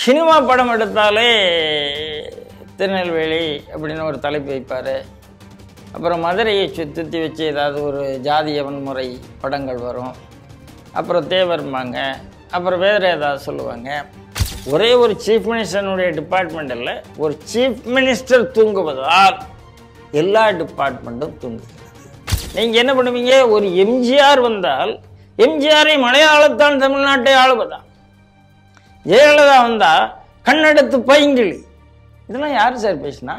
cinema படம் எடுத்தாலே திருநெல்வேலி அப்படின்னு ஒரு தலைப்பு வைப்பார் அப்புறம் மதுரையை சுத்தி வச்சு ஏதாவது ஒரு ஜாதிய வன்முறை படங்கள் வரும் அப்புறம் தேவர்மாங்க அப்புறம் வேறு ஏதாவது சொல்லுவாங்க ஒரே ஒரு சீஃப் மினிஸ்டருடைய டிபார்ட்மெண்ட்டில் ஒரு சீஃப் மினிஸ்டர் தூங்குவதால் எல்லா டிபார்ட்மெண்ட்டும் தூங்குகிறது நீங்கள் என்ன பண்ணுவீங்க ஒரு எம்ஜிஆர் வந்தால் எம்ஜிஆரை மலையாளத்தான் தமிழ்நாட்டை ஆளுவதான் ஜெயலலிதா வந்தா கண்ணெடுத்து பைங்கிழி இதெல்லாம் யார் சார் பேசினா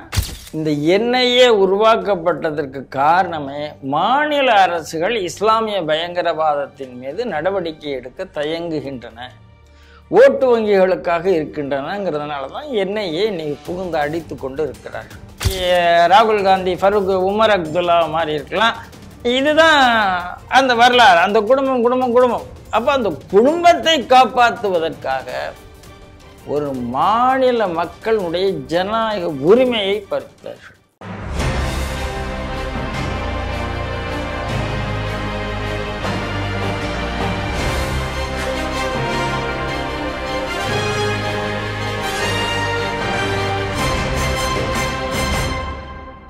இந்த எண்ணெயே உருவாக்கப்பட்டதற்கு காரணமே மாநில அரசுகள் இஸ்லாமிய பயங்கரவாதத்தின் மீது நடவடிக்கை எடுக்க தயங்குகின்றன ஓட்டு வங்கிகளுக்காக இருக்கின்றனங்கிறதுனால தான் எண்ணெயே இன்னைக்கு புகுந்து அடித்து கொண்டு இருக்கிறார்கள் ராகுல் காந்தி ஃபருக் உமர் அப்துல்லா மாதிரி இருக்கலாம் இதுதான் அந்த வரலாறு அந்த குடும்பம் குடும்பம் குடும்பம் அப்போ அந்த குடும்பத்தை காப்பாற்றுவதற்காக ஒரு மாநில மக்களுடைய ஜனநாயக உரிமையை பறித்தார்கள்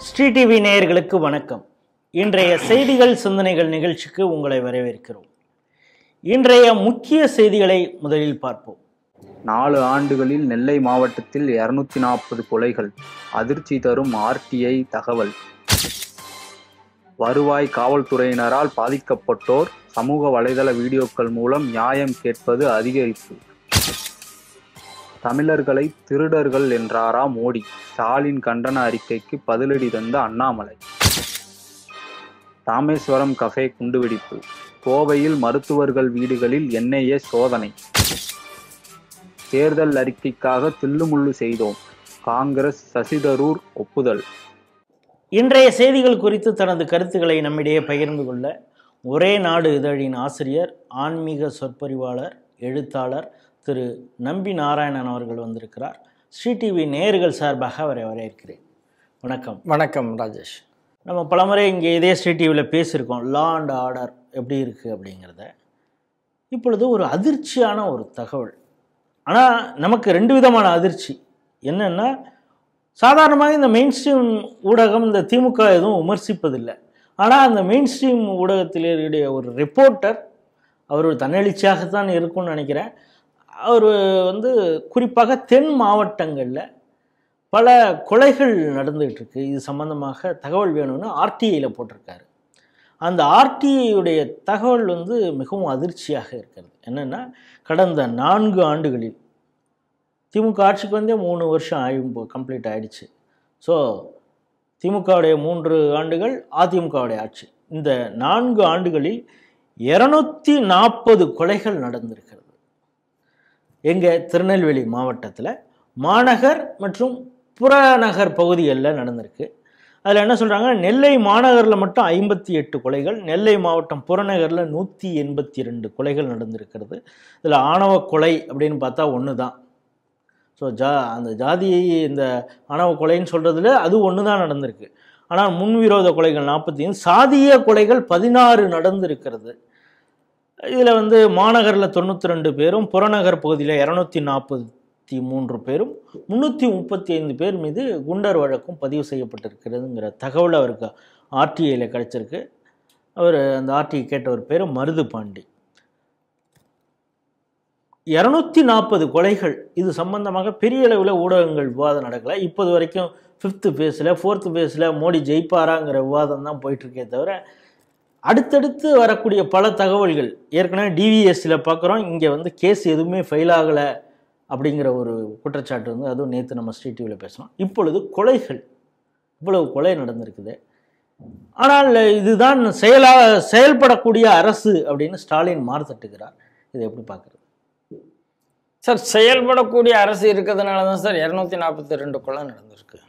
ஸ்ரீ டிவி நேயர்களுக்கு வணக்கம் இன்றைய செய்திகள் சிந்தனைகள் நிகழ்ச்சிக்கு உங்களை வரவேற்கிறோம் இன்றைய முக்கிய செய்திகளை முதலில் பார்ப்போம் நாலு ஆண்டுகளில் நெல்லை மாவட்டத்தில் இருநூத்தி நாற்பது கொலைகள் அதிர்ச்சி தரும் ஆர்டிஐ தகவல் வருவாய் காவல்துறையினரால் பாதிக்கப்பட்டோர் சமூக வலைதள வீடியோக்கள் மூலம் நியாயம் கேட்பது அதிகரிப்பு தமிழர்களை திருடர்கள் என்றாரா மோடி ஸ்டாலின் கண்டன அறிக்கைக்கு பதிலடி தந்த அண்ணாமலை ராமேஸ்வரம் கஃபே குண்டுவெடிப்பு கோவையில் மருத்துவர்கள் வீடுகளில் என்ஐஏ சோதனை தேர்தல் அறிக்கைக்காக தில்லுமுள்ளு செய்தோம் காங்கிரஸ் சசிதரூர் ஒப்புதல் இன்றைய செய்திகள் குறித்து தனது கருத்துக்களை நம்மிடையே பகிர்ந்து கொள்ள ஒரே நாடு இதழின் ஆசிரியர் ஆன்மீக சொற்பொறிவாளர் எழுத்தாளர் திரு நம்பி நாராயணன் அவர்கள் வந்திருக்கிறார் ஸ்ரீ டிவி சார்பாக அவரை வரவேற்கிறேன் வணக்கம் வணக்கம் ராஜேஷ் நம்ம பலமுறை இங்கே இதே ஸ்ரீ டிவியில் பேசியிருக்கோம் லா அண்ட் ஆர்டர் எப்படி இருக்குது அப்படிங்கிறத இப்பொழுது ஒரு அதிர்ச்சியான ஒரு தகவல் ஆனால் நமக்கு ரெண்டு விதமான அதிர்ச்சி என்னென்னா சாதாரணமாக இந்த மெயின் ஸ்ட்ரீம் ஊடகம் இந்த திமுக எதுவும் விமர்சிப்பதில்லை ஆனால் அந்த மெயின் ஸ்ட்ரீம் ஊடகத்திலேருடைய ஒரு ரிப்போர்ட்டர் அவர் ஒரு தன்னெழுச்சியாகத்தான் இருக்கும்னு நினைக்கிறேன் அவர் வந்து குறிப்பாக தென் மாவட்டங்களில் பல கொலைகள் நடந்துகிட்டு இருக்கு இது சம்பந்தமாக தகவல் வேணும்னு ஆர்டிஐயில் போட்டிருக்காரு அந்த ஆர்டிஐயுடைய தகவல் வந்து மிகவும் அதிர்ச்சியாக இருக்கிறது என்னென்னா கடந்த நான்கு ஆண்டுகளில் திமுக ஆட்சிக்கு வந்தே மூணு வருஷம் ஆயும் கம்ப்ளீட் ஆகிடுச்சு ஸோ திமுகவுடைய மூன்று ஆண்டுகள் அதிமுகவுடைய ஆட்சி இந்த நான்கு ஆண்டுகளில் இரநூத்தி நாற்பது கொலைகள் நடந்திருக்கிறது எங்கள் திருநெல்வேலி மாவட்டத்தில் மாநகர் மற்றும் புறநகர் பகுதிகளில் நடந்திருக்கு அதில் என்ன சொல்கிறாங்க நெல்லை மாநகரில் மட்டும் ஐம்பத்தி எட்டு கொலைகள் நெல்லை மாவட்டம் புறநகரில் நூற்றி எண்பத்தி ரெண்டு கொலைகள் நடந்திருக்கிறது இதில் ஆணவ கொலை அப்படின்னு பார்த்தா ஒன்று தான் ஸோ ஜா அந்த ஜாதி இந்த ஆணவ கொலைன்னு சொல்கிறதுல அது ஒன்று தான் நடந்திருக்கு ஆனால் முன்விரோத கொலைகள் நாற்பத்தி சாதிய கொலைகள் பதினாறு நடந்திருக்கிறது இதில் வந்து மாநகரில் தொண்ணூற்றி ரெண்டு பேரும் புறநகர் பகுதியில் இரநூத்தி நாற்பது முப்பத்தி மூன்று பேரும் முந்நூற்றி முப்பத்தி ஐந்து பேர் மீது குண்டர் வழக்கும் பதிவு செய்யப்பட்டிருக்கிறதுங்கிற தகவல் அவருக்கு ஆர்டிஐயில் கிடச்சிருக்கு அவர் அந்த ஆர்டிஐ கேட்டவர் பேர் மருது பாண்டி இரநூத்தி நாற்பது கொலைகள் இது சம்பந்தமாக பெரிய அளவில் ஊடகங்கள் விவாதம் நடக்கலை இப்போது வரைக்கும் ஃபிஃப்த்து ஃபேஸில் ஃபோர்த்து ஃபேஸில் மோடி ஜெயிப்பாராங்கிற விவாதம் தான் போயிட்டுருக்கே தவிர அடுத்தடுத்து வரக்கூடிய பல தகவல்கள் ஏற்கனவே டிவிஎஸ்சியில் பார்க்குறோம் இங்கே வந்து கேஸ் எதுவுமே ஃபெயில் ஆகலை அப்படிங்கிற ஒரு குற்றச்சாட்டு வந்து அதுவும் நேற்று நம்ம ஸ்ரீ டிவியில் பேசணும் இப்பொழுது கொலைகள் இவ்வளவு கொலை நடந்திருக்குது ஆனால் இதுதான் செயலாக செயல்படக்கூடிய அரசு அப்படின்னு ஸ்டாலின் மாறுத்தட்டுகிறார் இதை எப்படி பார்க்குறது சார் செயல்படக்கூடிய அரசு இருக்கிறதுனால தான் சார் இரநூத்தி நாற்பத்தி ரெண்டு கொலை நடந்திருக்கு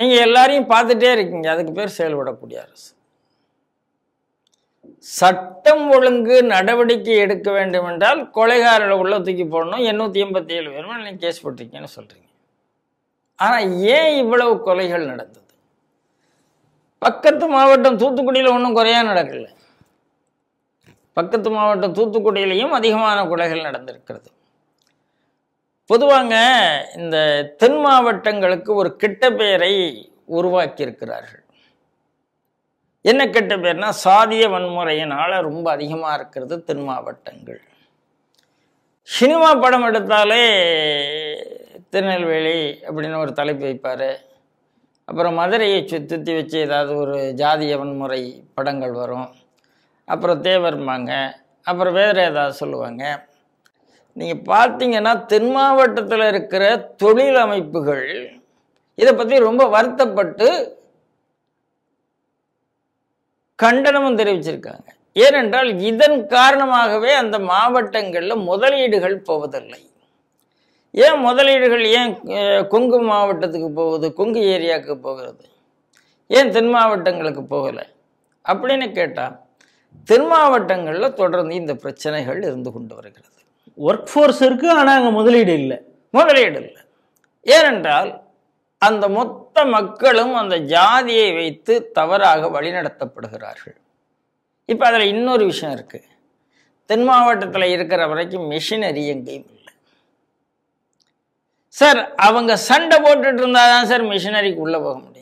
நீங்கள் எல்லாரையும் பார்த்துட்டே இருக்கீங்க அதுக்கு பேர் செயல்படக்கூடிய அரசு சட்டம் ஒழுங்கு நடவடிக்கை எடுக்க வேண்டும் என்றால் கொலைகாரர்கள் உள்ள தூக்கி போடணும் எண்ணூற்றி எண்பத்தி ஏழு பேரும் நீங்கள் கேஸ் போட்டிருக்கீங்கன்னு சொல்கிறீங்க ஆனால் ஏன் இவ்வளவு கொலைகள் நடந்தது பக்கத்து மாவட்டம் தூத்துக்குடியில் ஒன்றும் குறையாக நடக்கலை பக்கத்து மாவட்டம் தூத்துக்குடியிலையும் அதிகமான கொலைகள் நடந்திருக்கிறது பொதுவாங்க இந்த தென் மாவட்டங்களுக்கு ஒரு கிட்ட பெயரை உருவாக்கியிருக்கிறார்கள் என்ன கெட்ட பேர்னா சாதிய வன்முறையினால் ரொம்ப அதிகமாக இருக்கிறது தென் மாவட்டங்கள் சினிமா படம் எடுத்தாலே திருநெல்வேலி அப்படின்னு ஒரு தலைப்பு வைப்பார் அப்புறம் மதுரையை சுத்தி வச்சு ஏதாவது ஒரு ஜாதிய வன்முறை படங்கள் வரும் அப்புறம் தேவர்மாங்க அப்புறம் வேறு ஏதாவது சொல்லுவாங்க நீங்கள் பார்த்தீங்கன்னா தென் மாவட்டத்தில் இருக்கிற தொழில் அமைப்புகள் இதை பற்றி ரொம்ப வருத்தப்பட்டு கண்டனமும் தெரிவிச்சிருக்காங்க ஏனென்றால் இதன் காரணமாகவே அந்த மாவட்டங்களில் முதலீடுகள் போவதில்லை ஏன் முதலீடுகள் ஏன் கொங்கு மாவட்டத்துக்கு போகுது கொங்கு ஏரியாவுக்கு போகிறது ஏன் தென் மாவட்டங்களுக்கு போகலை அப்படின்னு கேட்டால் தென் மாவட்டங்களில் தொடர்ந்து இந்த பிரச்சனைகள் இருந்து கொண்டு வருகிறது ஒர்க் ஃபோர்ஸ் இருக்குது ஆனால் அங்கே முதலீடு இல்லை முதலீடு இல்லை ஏனென்றால் அந்த மொத்த மக்களும் அந்த ஜாதியை வைத்து தவறாக வழிநடத்தப்படுகிறார்கள் இப்போ அதில் இன்னொரு விஷயம் இருக்குது தென் மாவட்டத்தில் இருக்கிற வரைக்கும் மிஷினரி எங்கேயும் இல்லை சார் அவங்க சண்டை போட்டுட்டு இருந்தால் தான் சார் மிஷினரிக்கு உள்ளே போக முடியும்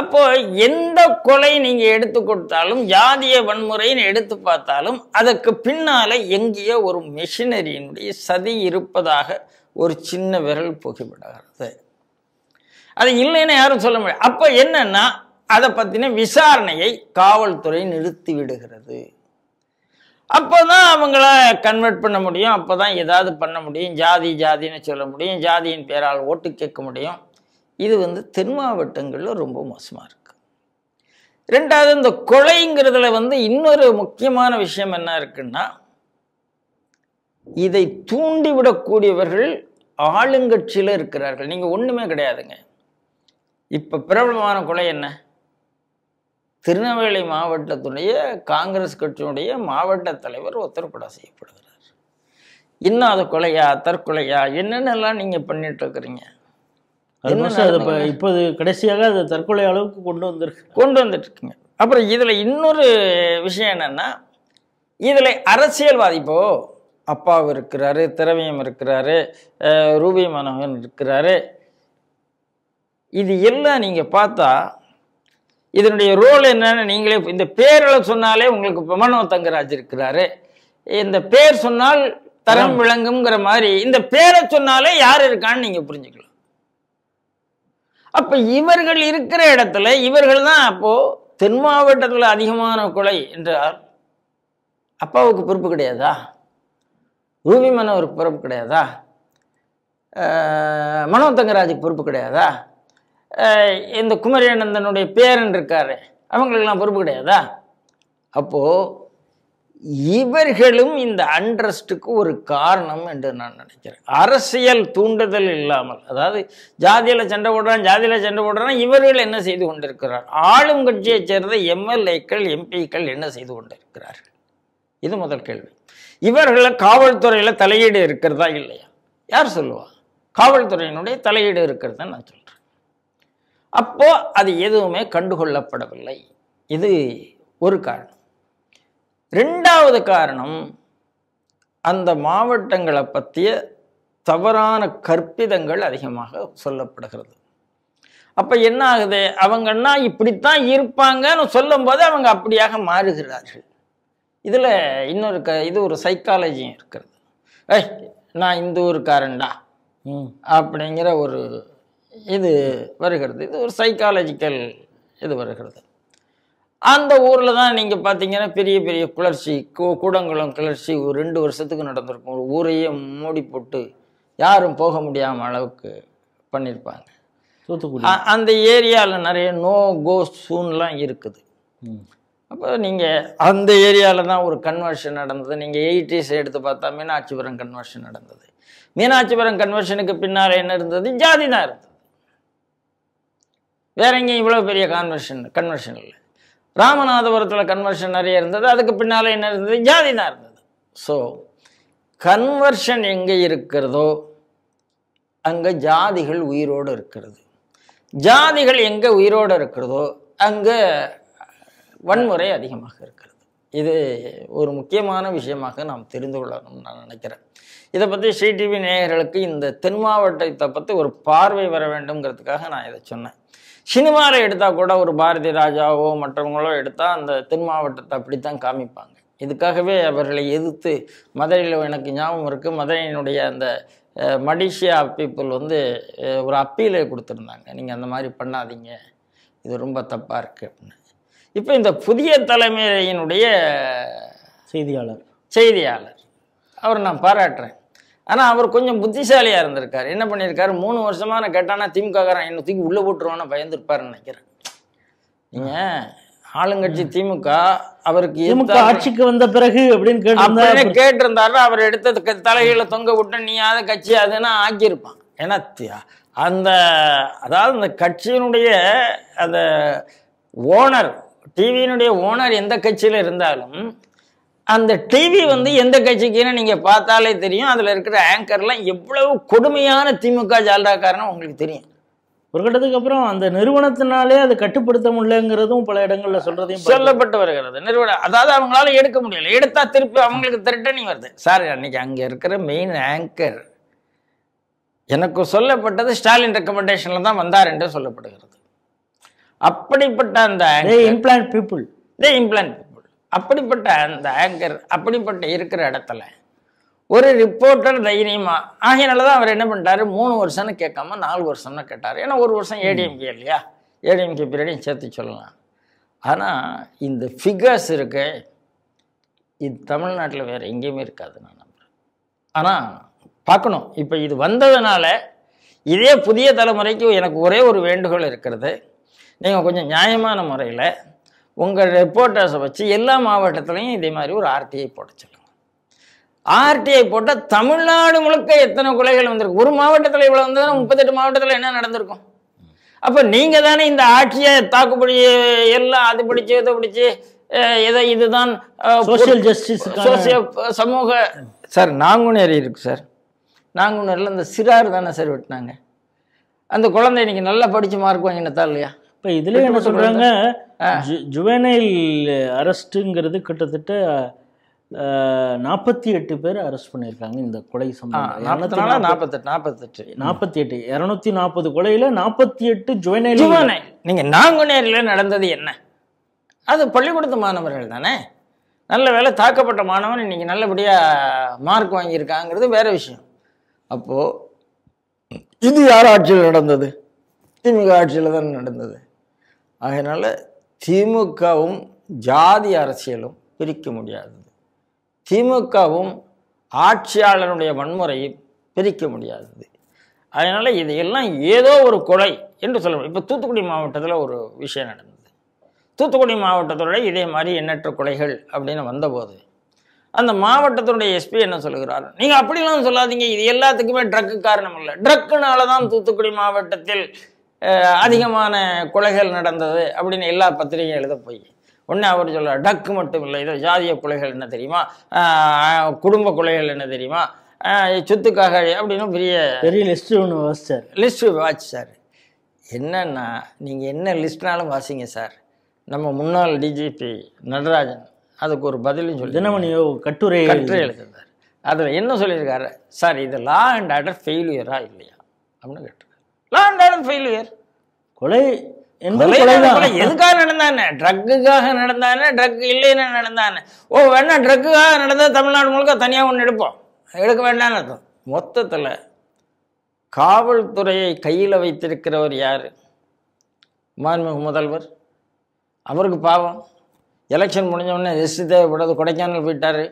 அப்போது எந்த கொலை நீங்கள் எடுத்து கொடுத்தாலும் ஜாதிய வன்முறைன்னு எடுத்து பார்த்தாலும் அதற்கு பின்னால் எங்கேயோ ஒரு மிஷினரியினுடைய சதி இருப்பதாக ஒரு சின்ன விரல் புகைப்படாது அது இல்லைன்னு யாரும் சொல்ல முடியாது அப்போ என்னன்னா அதை பற்றின விசாரணையை காவல்துறை நிறுத்தி விடுகிறது அப்போ தான் அவங்கள கன்வெர்ட் பண்ண முடியும் அப்போ தான் ஏதாவது பண்ண முடியும் ஜாதி ஜாதின்னு சொல்ல முடியும் ஜாதியின் பேரால் ஓட்டு கேட்க முடியும் இது வந்து தென் மாவட்டங்களில் ரொம்ப மோசமாக இருக்குது ரெண்டாவது இந்த கொலைங்கிறதுல வந்து இன்னொரு முக்கியமான விஷயம் என்ன இருக்குன்னா இதை தூண்டிவிடக்கூடியவர்கள் ஆளுங்கட்சியில் இருக்கிறார்கள் நீங்கள் ஒன்றுமே கிடையாதுங்க இப்போ பிரபலமான கொலை என்ன திருநெல்வேலி மாவட்டத்துடைய காங்கிரஸ் கட்சியினுடைய மாவட்ட தலைவர் உத்தரப்பட செய்யப்படுகிறார் இன்னும் அது கொலையா தற்கொலையா என்னென்னலாம் நீங்கள் பண்ணிட்டு இருக்கிறீங்க இப்போது கடைசியாக அது தற்கொலை அளவுக்கு கொண்டு வந்திருக்கு கொண்டு வந்துட்டுருக்குங்க அப்புறம் இதில் இன்னொரு விஷயம் என்னென்னா இதில் அரசியல்வாதிப்போ அப்பாவும் அப்பாவு இருக்கிறாரு திரவியம் இருக்கிறாரு ரூபி மனோகன் இருக்கிறாரு இது எல்லாம் நீங்கள் பார்த்தா இதனுடைய ரோல் என்னன்னு நீங்களே இந்த பேரில் சொன்னாலே உங்களுக்கு பிரமணவ தங்கராஜ் இருக்கிறாரு இந்த பேர் சொன்னால் தரம் விளங்குங்கிற மாதிரி இந்த பேரை சொன்னாலே யார் இருக்கான்னு நீங்கள் புரிஞ்சுக்கலாம் அப்போ இவர்கள் இருக்கிற இடத்துல இவர்கள் தான் அப்போது தென் மாவட்டத்தில் அதிகமான கொலை என்றால் அப்பாவுக்கு பொறுப்பு கிடையாதா ரூபி மனோருக்கு பொறுப்பு கிடையாதா மனோ தங்கராஜுக்கு பொறுப்பு கிடையாதா இந்த குமரியானந்தனுடைய பேரன் இருக்காரு அவங்களுக்கெல்லாம் பொறுப்பு கிடையாதா அப்போது இவர்களும் இந்த அண்ட்ரஸ்ட்டுக்கு ஒரு காரணம் என்று நான் நினைக்கிறேன் அரசியல் தூண்டுதல் இல்லாமல் அதாவது ஜாதியில் சண்டை போடுறான் ஜாதியில் சண்டை போடுறான் இவர்கள் என்ன செய்து கொண்டிருக்கிறார் ஆளும் கட்சியைச் சேர்ந்த எம்எல்ஏக்கள் எம்பிக்கள் என்ன செய்து கொண்டிருக்கிறார்கள் இது முதல் கேள்வி இவர்களை காவல்துறையில் தலையீடு இருக்கிறதா இல்லையா யார் சொல்லுவா காவல்துறையினுடைய தலையீடு இருக்கிறதா நான் சொல்லுவேன் அப்போ அது எதுவுமே கண்டுகொள்ளப்படவில்லை இது ஒரு காரணம் ரெண்டாவது காரணம் அந்த மாவட்டங்களை பற்றிய தவறான கற்பிதங்கள் அதிகமாக சொல்லப்படுகிறது அப்போ என்ன ஆகுது அவங்கன்னா இப்படித்தான் இருப்பாங்கன்னு சொல்லும்போது அவங்க அப்படியாக மாறுகிறார்கள் இதில் இன்னொரு க இது ஒரு சைக்காலஜியும் இருக்கிறது ஏய் நான் இந்த ஊருக்காரன்டா அப்படிங்கிற ஒரு இது வருகிறது இது ஒரு சைக்காலஜிக்கல் இது வருகிறது அந்த ஊரில் தான் நீங்கள் பார்த்தீங்கன்னா பெரிய பெரிய கிளர்ச்சி கூடங்குளம் கிளர்ச்சி ஒரு ரெண்டு வருஷத்துக்கு நடந்திருக்கும் ஒரு ஊரையே மூடி போட்டு யாரும் போக முடியாமல் அளவுக்கு பண்ணியிருப்பாங்க தூத்துக்குடி அந்த ஏரியாவில் நிறைய நோ கோ சூன்லாம் இருக்குது அப்போ நீங்கள் அந்த ஏரியாவில் தான் ஒரு கன்வர்ஷன் நடந்தது நீங்கள் எயிட்டிஸ் எடுத்து பார்த்தா மீனாட்சிபுரம் கன்வர்ஷன் நடந்தது மீனாட்சிபுரம் கன்வர்ஷனுக்கு பின்னால் என்ன இருந்தது ஜாதி தான் இருந்தது வேற எங்கேயும் இவ்வளோ பெரிய கான்வர்ஷன் கன்வர்ஷன் இல்லை ராமநாதபுரத்தில் கன்வர்ஷன் நிறைய இருந்தது அதுக்கு பின்னால் என்ன இருந்தது ஜாதி தான் இருந்தது ஸோ கன்வர்ஷன் எங்கே இருக்கிறதோ அங்கே ஜாதிகள் உயிரோடு இருக்கிறது ஜாதிகள் எங்கே உயிரோடு இருக்கிறதோ அங்கே வன்முறை அதிகமாக இருக்கிறது இது ஒரு முக்கியமான விஷயமாக நாம் தெரிந்து கொள்ளணும்னு நான் நினைக்கிறேன் இதை பற்றி ஸ்ரீ டிவி நேயர்களுக்கு இந்த தென் மாவட்டத்தை பற்றி ஒரு பார்வை வர வேண்டும்ங்கிறதுக்காக நான் இதை சொன்னேன் சினிமாவை எடுத்தால் கூட ஒரு பாரதி ராஜாவோ மற்றவங்களோ எடுத்தால் அந்த தென் மாவட்டத்தை அப்படித்தான் காமிப்பாங்க இதுக்காகவே அவர்களை எதிர்த்து மதுரையில் எனக்கு ஞாபகம் இருக்குது மதுரையினுடைய அந்த மடிஷியா பீப்புள் வந்து ஒரு அப்பீலே கொடுத்துருந்தாங்க நீங்கள் அந்த மாதிரி பண்ணாதீங்க இது ரொம்ப தப்பாக இருக்குது அப்படின்னு இப்போ இந்த புதிய தலைமையினுடைய செய்தியாளர் செய்தியாளர் அவர் நான் பாராட்டுறேன் ஆனால் அவர் கொஞ்சம் புத்திசாலியாக இருந்திருக்கார் என்ன பண்ணியிருக்காரு மூணு வருஷமாக நான் கேட்டானா திமுககாரன் என்னை தூக்கி உள்ளே போட்டுருவான்னு பயந்துருப்பார்னு நினைக்கிறேன் நீங்கள் ஆளுங்கட்சி திமுக அவருக்கு திமுக ஆட்சிக்கு வந்த பிறகு அப்படின்னு கேட்டு கேட்டிருந்தாரு அவர் எடுத்தது தலைகளை தொங்க விட்டு நீ அதை கட்சி அதுன்னா ஆக்கியிருப்பான் ஏன்னா அந்த அதாவது இந்த கட்சியினுடைய அந்த ஓனர் டிவியினுடைய ஓனர் எந்த கட்சியில் இருந்தாலும் அந்த டிவி வந்து எந்த கட்சிக்குன்னு நீங்கள் பார்த்தாலே தெரியும் அதில் இருக்கிற ஆங்கர்லாம் எவ்வளவு கொடுமையான திமுக ஜால்டாக்காரன்னு உங்களுக்கு தெரியும் ஒரு கட்டத்துக்கு அப்புறம் அந்த நிறுவனத்தினாலே அது கட்டுப்படுத்த முடியலங்கிறதும் பல இடங்களில் சொல்றதையும் சொல்லப்பட்டு வருகிறது நிறுவனம் அதாவது அவங்களால எடுக்க முடியல எடுத்தா திருப்பி அவங்களுக்கு திருட்டனிங் வருது சார் அன்னைக்கு அங்கே இருக்கிற மெயின் ஆங்கர் எனக்கு சொல்லப்பட்டது ஸ்டாலின் ரெக்கமெண்டேஷனில் தான் வந்தார் என்று சொல்லப்படுகிறது அப்படிப்பட்ட அந்த இம்ப்ளான்ட் பீப்புள் தே இம்ப்ளான்ட் அப்படிப்பட்ட அந்த ஆங்கர் அப்படிப்பட்ட இருக்கிற இடத்துல ஒரு ரிப்போர்ட்டர் தைரியமா ஆகியனால தான் அவர் என்ன பண்ணிட்டாரு மூணு வருஷம்னு கேட்காம நாலு வருஷம்னு கேட்டார் ஏன்னா ஒரு வருஷம் ஏடிஎம்கே இல்லையா ஏடிஎம்கே பீரியடையும் சேர்த்து சொல்லலாம் ஆனால் இந்த ஃபிகர்ஸ் இருக்கு இது தமிழ்நாட்டில் வேறு எங்கேயுமே இருக்காது நான் நம்புகிறேன் ஆனால் பார்க்கணும் இப்போ இது வந்ததுனால இதே புதிய தலைமுறைக்கு எனக்கு ஒரே ஒரு வேண்டுகோள் இருக்கிறது நீங்கள் கொஞ்சம் நியாயமான முறையில் உங்கள் ரிப்போர்ட்டர்ஸை வச்சு எல்லா மாவட்டத்துலேயும் இதே மாதிரி ஒரு ஆர்டிஐ போட சொல்லுங்கள் ஆர்டிஐ போட்டால் தமிழ்நாடு முழுக்க எத்தனை கொலைகள் வந்திருக்கு ஒரு மாவட்டத்தில் இவ்வளோ வந்ததுன்னா முப்பத்தெட்டு மாவட்டத்தில் என்ன நடந்திருக்கும் அப்போ நீங்கள் தானே இந்த ஆட்சியை தாக்குப்பிடி எல்லாம் அது பிடிச்சி இதை பிடிச்சி எதை இதுதான் ஜஸ்டிஸ் சமூக சார் நாங்குநேரி இருக்குது சார் நாங்குநேரில் அந்த சிறார் தானே சார் வெட்டினாங்க அந்த குழந்தை இன்னைக்கு நல்லா படித்து மார்க் வாங்கினதா இல்லையா இப்போ இதுலேயே என்ன சொல்கிறாங்க ஜுவனைல் அரெஸ்ட்டுங்கிறது கிட்டத்தட்ட நாற்பத்தி எட்டு பேர் அரெஸ்ட் பண்ணியிருக்காங்க இந்த கொலை சம்பவம் நாற்பத்தெட்டு எட்டு நாற்பத்தி எட்டு இரநூத்தி நாற்பது கொலையில் நாற்பத்தி எட்டு ஜுவனைல் நீங்கள் நாங்குநேரில் நடந்தது என்ன அது பள்ளிக்கூடத்து மாணவர்கள் தானே நல்ல வேலை தாக்கப்பட்ட மாணவன் இன்றைக்கி நல்லபடியாக மார்க் வாங்கியிருக்காங்கிறது வேறு விஷயம் அப்போது இது யார் ஆட்சியில் நடந்தது திமுக ஆட்சியில் தான் நடந்தது அதனால் திமுகவும் ஜாதி அரசியலும் பிரிக்க முடியாதது திமுகவும் ஆட்சியாளனுடைய வன்முறையும் பிரிக்க முடியாதது அதனால் இதையெல்லாம் ஏதோ ஒரு கொலை என்று சொல்ல முடியும் இப்போ தூத்துக்குடி மாவட்டத்தில் ஒரு விஷயம் நடந்தது தூத்துக்குடி மாவட்டத்தோட இதே மாதிரி எண்ணற்ற கொலைகள் அப்படின்னு வந்தபோது அந்த மாவட்டத்தினுடைய எஸ்பி என்ன சொல்லுகிறார் நீங்கள் அப்படிலாம் சொல்லாதீங்க இது எல்லாத்துக்குமே ட்ரக்கு காரணம் இல்லை ட்ரக்குனால தான் தூத்துக்குடி மாவட்டத்தில் அதிகமான கொலைகள் நடந்தது அப்படின்னு எல்லா பத்திரிகையும் எழுத போய் ஒன்று அவர் சொல்ல டக்கு மட்டும் இல்லை இது ஜாதிய கொலைகள் என்ன தெரியுமா குடும்ப கொலைகள் என்ன தெரியுமா சொத்துக்காக அப்படின்னு பெரிய பெரிய லிஸ்ட் ஒன்று வாசிச்சார் லிஸ்ட் சார் என்னன்னா நீங்கள் என்ன லிஸ்ட்னாலும் வாசிங்க சார் நம்ம முன்னாள் டிஜிபி நடராஜன் அதுக்கு ஒரு பதிலும் சொல்லி தினமணியோ கட்டுரை கட்டுரை எழுதியிருந்தார் அதில் என்ன சொல்லியிருக்காரு சார் இது லா அண்ட் ஆர்டர் ஃபெயிலியரா இல்லையா அப்படின்னு கேட்டார் லாங் டேர்ம் ஃபெயிலியர் கொலை எதுக்காக நடந்தானே ட்ரக்குக்காக நடந்தானே ட்ரக் இல்லைன்னு நடந்தானே ஓ வேணா ட்ரக்குக்காக நடந்தால் தமிழ்நாடு முழுக்க தனியாக ஒன்று எடுப்போம் எடுக்க வேண்டான்னு மொத்தத்தில் காவல்துறையை கையில் வைத்திருக்கிறவர் யார் மாண்புமிகு முதல்வர் அவருக்கு பாவம் எலெக்ஷன் முடிஞ்சவுடனே ரெஸ்ட் தேவைப்பட்டது கொடைக்கானல் போயிட்டார்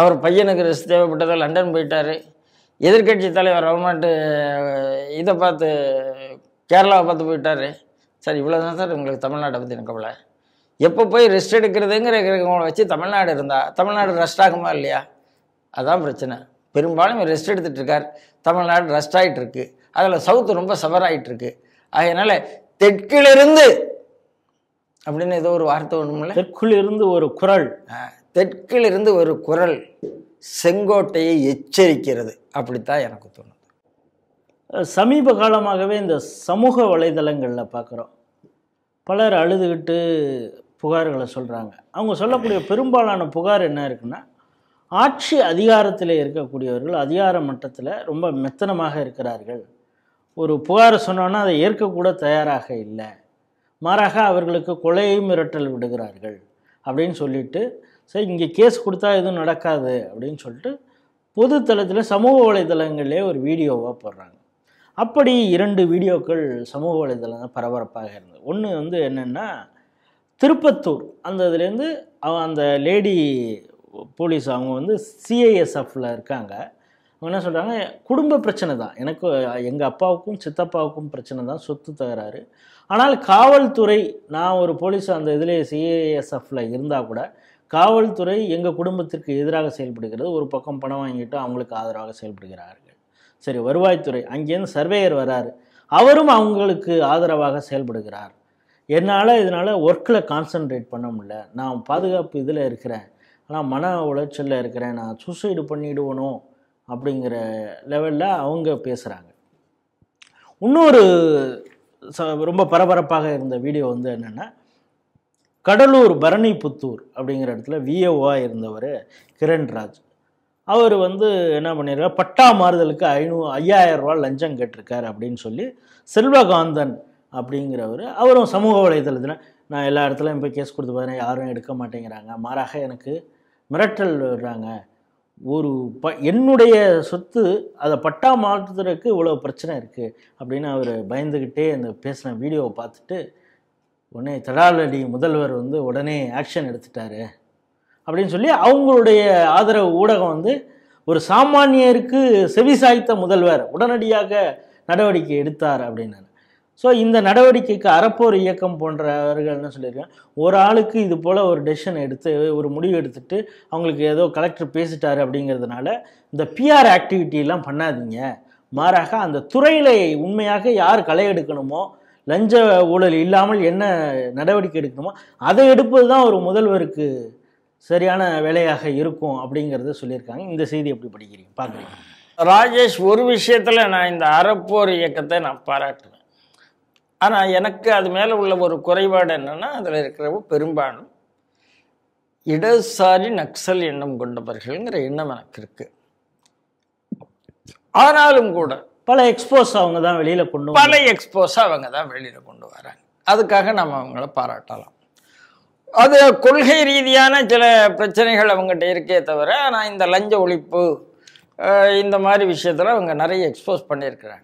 அவர் பையனுக்கு ரெஸ்ட் தேவைப்பட்டது லண்டன் போயிட்டார் எதிர்கட்சி தலைவர் அவர்மாட்டு இதை பார்த்து கேரளாவை பார்த்து போயிட்டார் சார் இவ்வளோ தான் சார் உங்களுக்கு தமிழ்நாட்டை பற்றி எனக்கு கவலை எப்போ போய் ரெஸ்ட் எடுக்கிறதுங்கிற வச்சு தமிழ்நாடு இருந்தால் தமிழ்நாடு ரெஸ்ட் ஆகுமா இல்லையா அதான் பிரச்சனை பெரும்பாலும் ரெஸ்ட் எடுத்துகிட்டு இருக்கார் தமிழ்நாடு ரெஸ்ட் ஆகிட்டு இருக்கு அதில் சவுத்து ரொம்ப சவராகிட்டு இருக்கு அதனால் தெற்கிலிருந்து அப்படின்னு ஏதோ ஒரு வார்த்தை ஒன்றுமில்ல இருந்து ஒரு குரல் தெற்கிலிருந்து ஒரு குரல் செங்கோட்டையை எச்சரிக்கிறது அப்படித்தான் எனக்கு தோணுது சமீப காலமாகவே இந்த சமூக வலைதளங்களில் பார்க்குறோம் பலர் அழுதுகிட்டு புகார்களை சொல்கிறாங்க அவங்க சொல்லக்கூடிய பெரும்பாலான புகார் என்ன இருக்குன்னா ஆட்சி அதிகாரத்தில் இருக்கக்கூடியவர்கள் அதிகார மட்டத்தில் ரொம்ப மெத்தனமாக இருக்கிறார்கள் ஒரு புகார் சொன்னோன்னா அதை ஏற்கக்கூட தயாராக இல்லை மாறாக அவர்களுக்கு கொலையை மிரட்டல் விடுகிறார்கள் அப்படின்னு சொல்லிட்டு சரி இங்கே கேஸ் கொடுத்தா எதுவும் நடக்காது அப்படின்னு சொல்லிட்டு பொது தளத்தில் சமூக வலைதளங்களே ஒரு வீடியோவாக போடுறாங்க அப்படி இரண்டு வீடியோக்கள் சமூக வலைதளம் பரபரப்பாக இருந்தது ஒன்று வந்து என்னென்னா திருப்பத்தூர் அந்த இதுலேருந்து அவன் அந்த லேடி போலீஸ் அவங்க வந்து சிஐஎஸ்எஃப்பில் இருக்காங்க அவங்க என்ன சொல்கிறாங்க குடும்ப பிரச்சனை தான் எனக்கு எங்கள் அப்பாவுக்கும் சித்தப்பாவுக்கும் பிரச்சனை தான் சொத்து தகராறு ஆனால் காவல்துறை நான் ஒரு போலீஸ் அந்த இதில் சிஏஎஸ்எஃப்பில் இருந்தால் கூட காவல்துறை எங்கள் குடும்பத்திற்கு எதிராக செயல்படுகிறது ஒரு பக்கம் பணம் வாங்கிட்டு அவங்களுக்கு ஆதரவாக செயல்படுகிறார்கள் சரி வருவாய்த்துறை அங்கேருந்து சர்வேயர் வராரு அவரும் அவங்களுக்கு ஆதரவாக செயல்படுகிறார் என்னால் இதனால் ஒர்க்கில் கான்சன்ட்ரேட் பண்ண முடியல நான் பாதுகாப்பு இதில் இருக்கிறேன் ஆனால் மன உளைச்சலில் இருக்கிறேன் நான் சூசைடு பண்ணிவிடுவணும் அப்படிங்கிற லெவலில் அவங்க பேசுகிறாங்க இன்னொரு ச ரொம்ப பரபரப்பாக இருந்த வீடியோ வந்து என்னென்னா கடலூர் பரணி புத்தூர் அப்படிங்கிற இடத்துல விஏஓவாக இருந்தவர் கிரண்ராஜ் அவர் வந்து என்ன பண்ணியிருக்கார் பட்டா மாறுதலுக்கு ஐநூ ஐயாயிரம் ரூபா லஞ்சம் கேட்டிருக்கார் அப்படின்னு சொல்லி செல்வகாந்தன் அப்படிங்கிறவர் அவரும் சமூக வலைதளத்தில் நான் எல்லா இடத்துலையும் போய் கேஸ் கொடுத்து பார்த்தேன் யாரும் எடுக்க மாட்டேங்கிறாங்க மாறாக எனக்கு மிரட்டல் விடுறாங்க ஒரு ப என்னுடைய சொத்து அதை பட்டா மாற்றுறதுக்கு இவ்வளோ பிரச்சனை இருக்குது அப்படின்னு அவர் பயந்துக்கிட்டே அந்த பேசின வீடியோவை பார்த்துட்டு உடனே தடாலடி முதல்வர் வந்து உடனே ஆக்ஷன் எடுத்துட்டாரு அப்படின்னு சொல்லி அவங்களுடைய ஆதரவு ஊடகம் வந்து ஒரு சாமானியருக்கு செவி சாய்த்த முதல்வர் உடனடியாக நடவடிக்கை எடுத்தார் அப்படின்னாரு ஸோ இந்த நடவடிக்கைக்கு அறப்போர் இயக்கம் போன்றவர்கள் என்ன சொல்லியிருக்காங்க ஒரு ஆளுக்கு இது போல் ஒரு டெசிஷன் எடுத்து ஒரு முடிவு எடுத்துட்டு அவங்களுக்கு ஏதோ கலெக்டர் பேசிட்டாரு அப்படிங்கிறதுனால இந்த பிஆர் ஆக்டிவிட்டிலாம் பண்ணாதீங்க மாறாக அந்த துறையில் உண்மையாக யார் களை எடுக்கணுமோ லஞ்ச ஊழல் இல்லாமல் என்ன நடவடிக்கை எடுக்கணுமோ அதை எடுப்பது தான் ஒரு முதல்வருக்கு சரியான வேலையாக இருக்கும் அப்படிங்கிறத சொல்லியிருக்காங்க இந்த செய்தி எப்படி படிக்கிறீங்க பார்க்குறீங்க ராஜேஷ் ஒரு விஷயத்தில் நான் இந்த அறப்போர் இயக்கத்தை நான் பாராட்டுவேன் ஆனால் எனக்கு அது மேலே உள்ள ஒரு குறைபாடு என்னென்னா அதில் இருக்கிறவ பெரும்பாலும் இடதுசாரி நக்சல் எண்ணம் கொண்டவர்கள்ங்கிற எண்ணம் எனக்கு இருக்குது ஆனாலும் கூட பல எக்ஸ்போஸ் அவங்க தான் வெளியில் கொண்டு பல எக்ஸ்போஸ் அவங்க தான் வெளியில் கொண்டு வராங்க அதுக்காக நம்ம அவங்கள பாராட்டலாம் அது கொள்கை ரீதியான சில பிரச்சனைகள் அவங்ககிட்ட இருக்கே தவிர ஆனால் இந்த லஞ்ச ஒழிப்பு இந்த மாதிரி விஷயத்தில் அவங்க நிறைய எக்ஸ்போஸ் பண்ணியிருக்கிறாங்க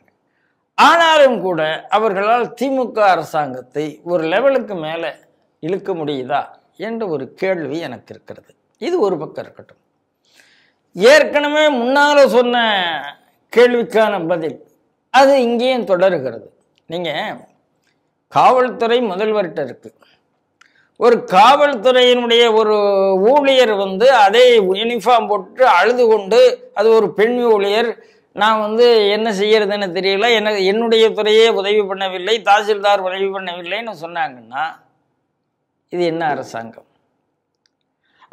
ஆனாலும் கூட அவர்களால் திமுக அரசாங்கத்தை ஒரு லெவலுக்கு மேலே இழுக்க முடியுதா என்ற ஒரு கேள்வி எனக்கு இருக்கிறது இது ஒரு பக்கம் இருக்கட்டும் ஏற்கனவே முன்னால் சொன்ன கேள்விக்கான பதில் அது இங்கேயும் தொடர்கிறது நீங்கள் காவல்துறை முதல்வர்கிட்ட இருக்குது ஒரு காவல்துறையினுடைய ஒரு ஊழியர் வந்து அதே யூனிஃபார்ம் போட்டு அழுது கொண்டு அது ஒரு பெண் ஊழியர் நான் வந்து என்ன செய்யறதுன்னு தெரியல என்ன என்னுடைய துறையே உதவி பண்ணவில்லை தாசில்தார் உதவி பண்ணவில்லைன்னு சொன்னாங்கன்னா இது என்ன அரசாங்கம்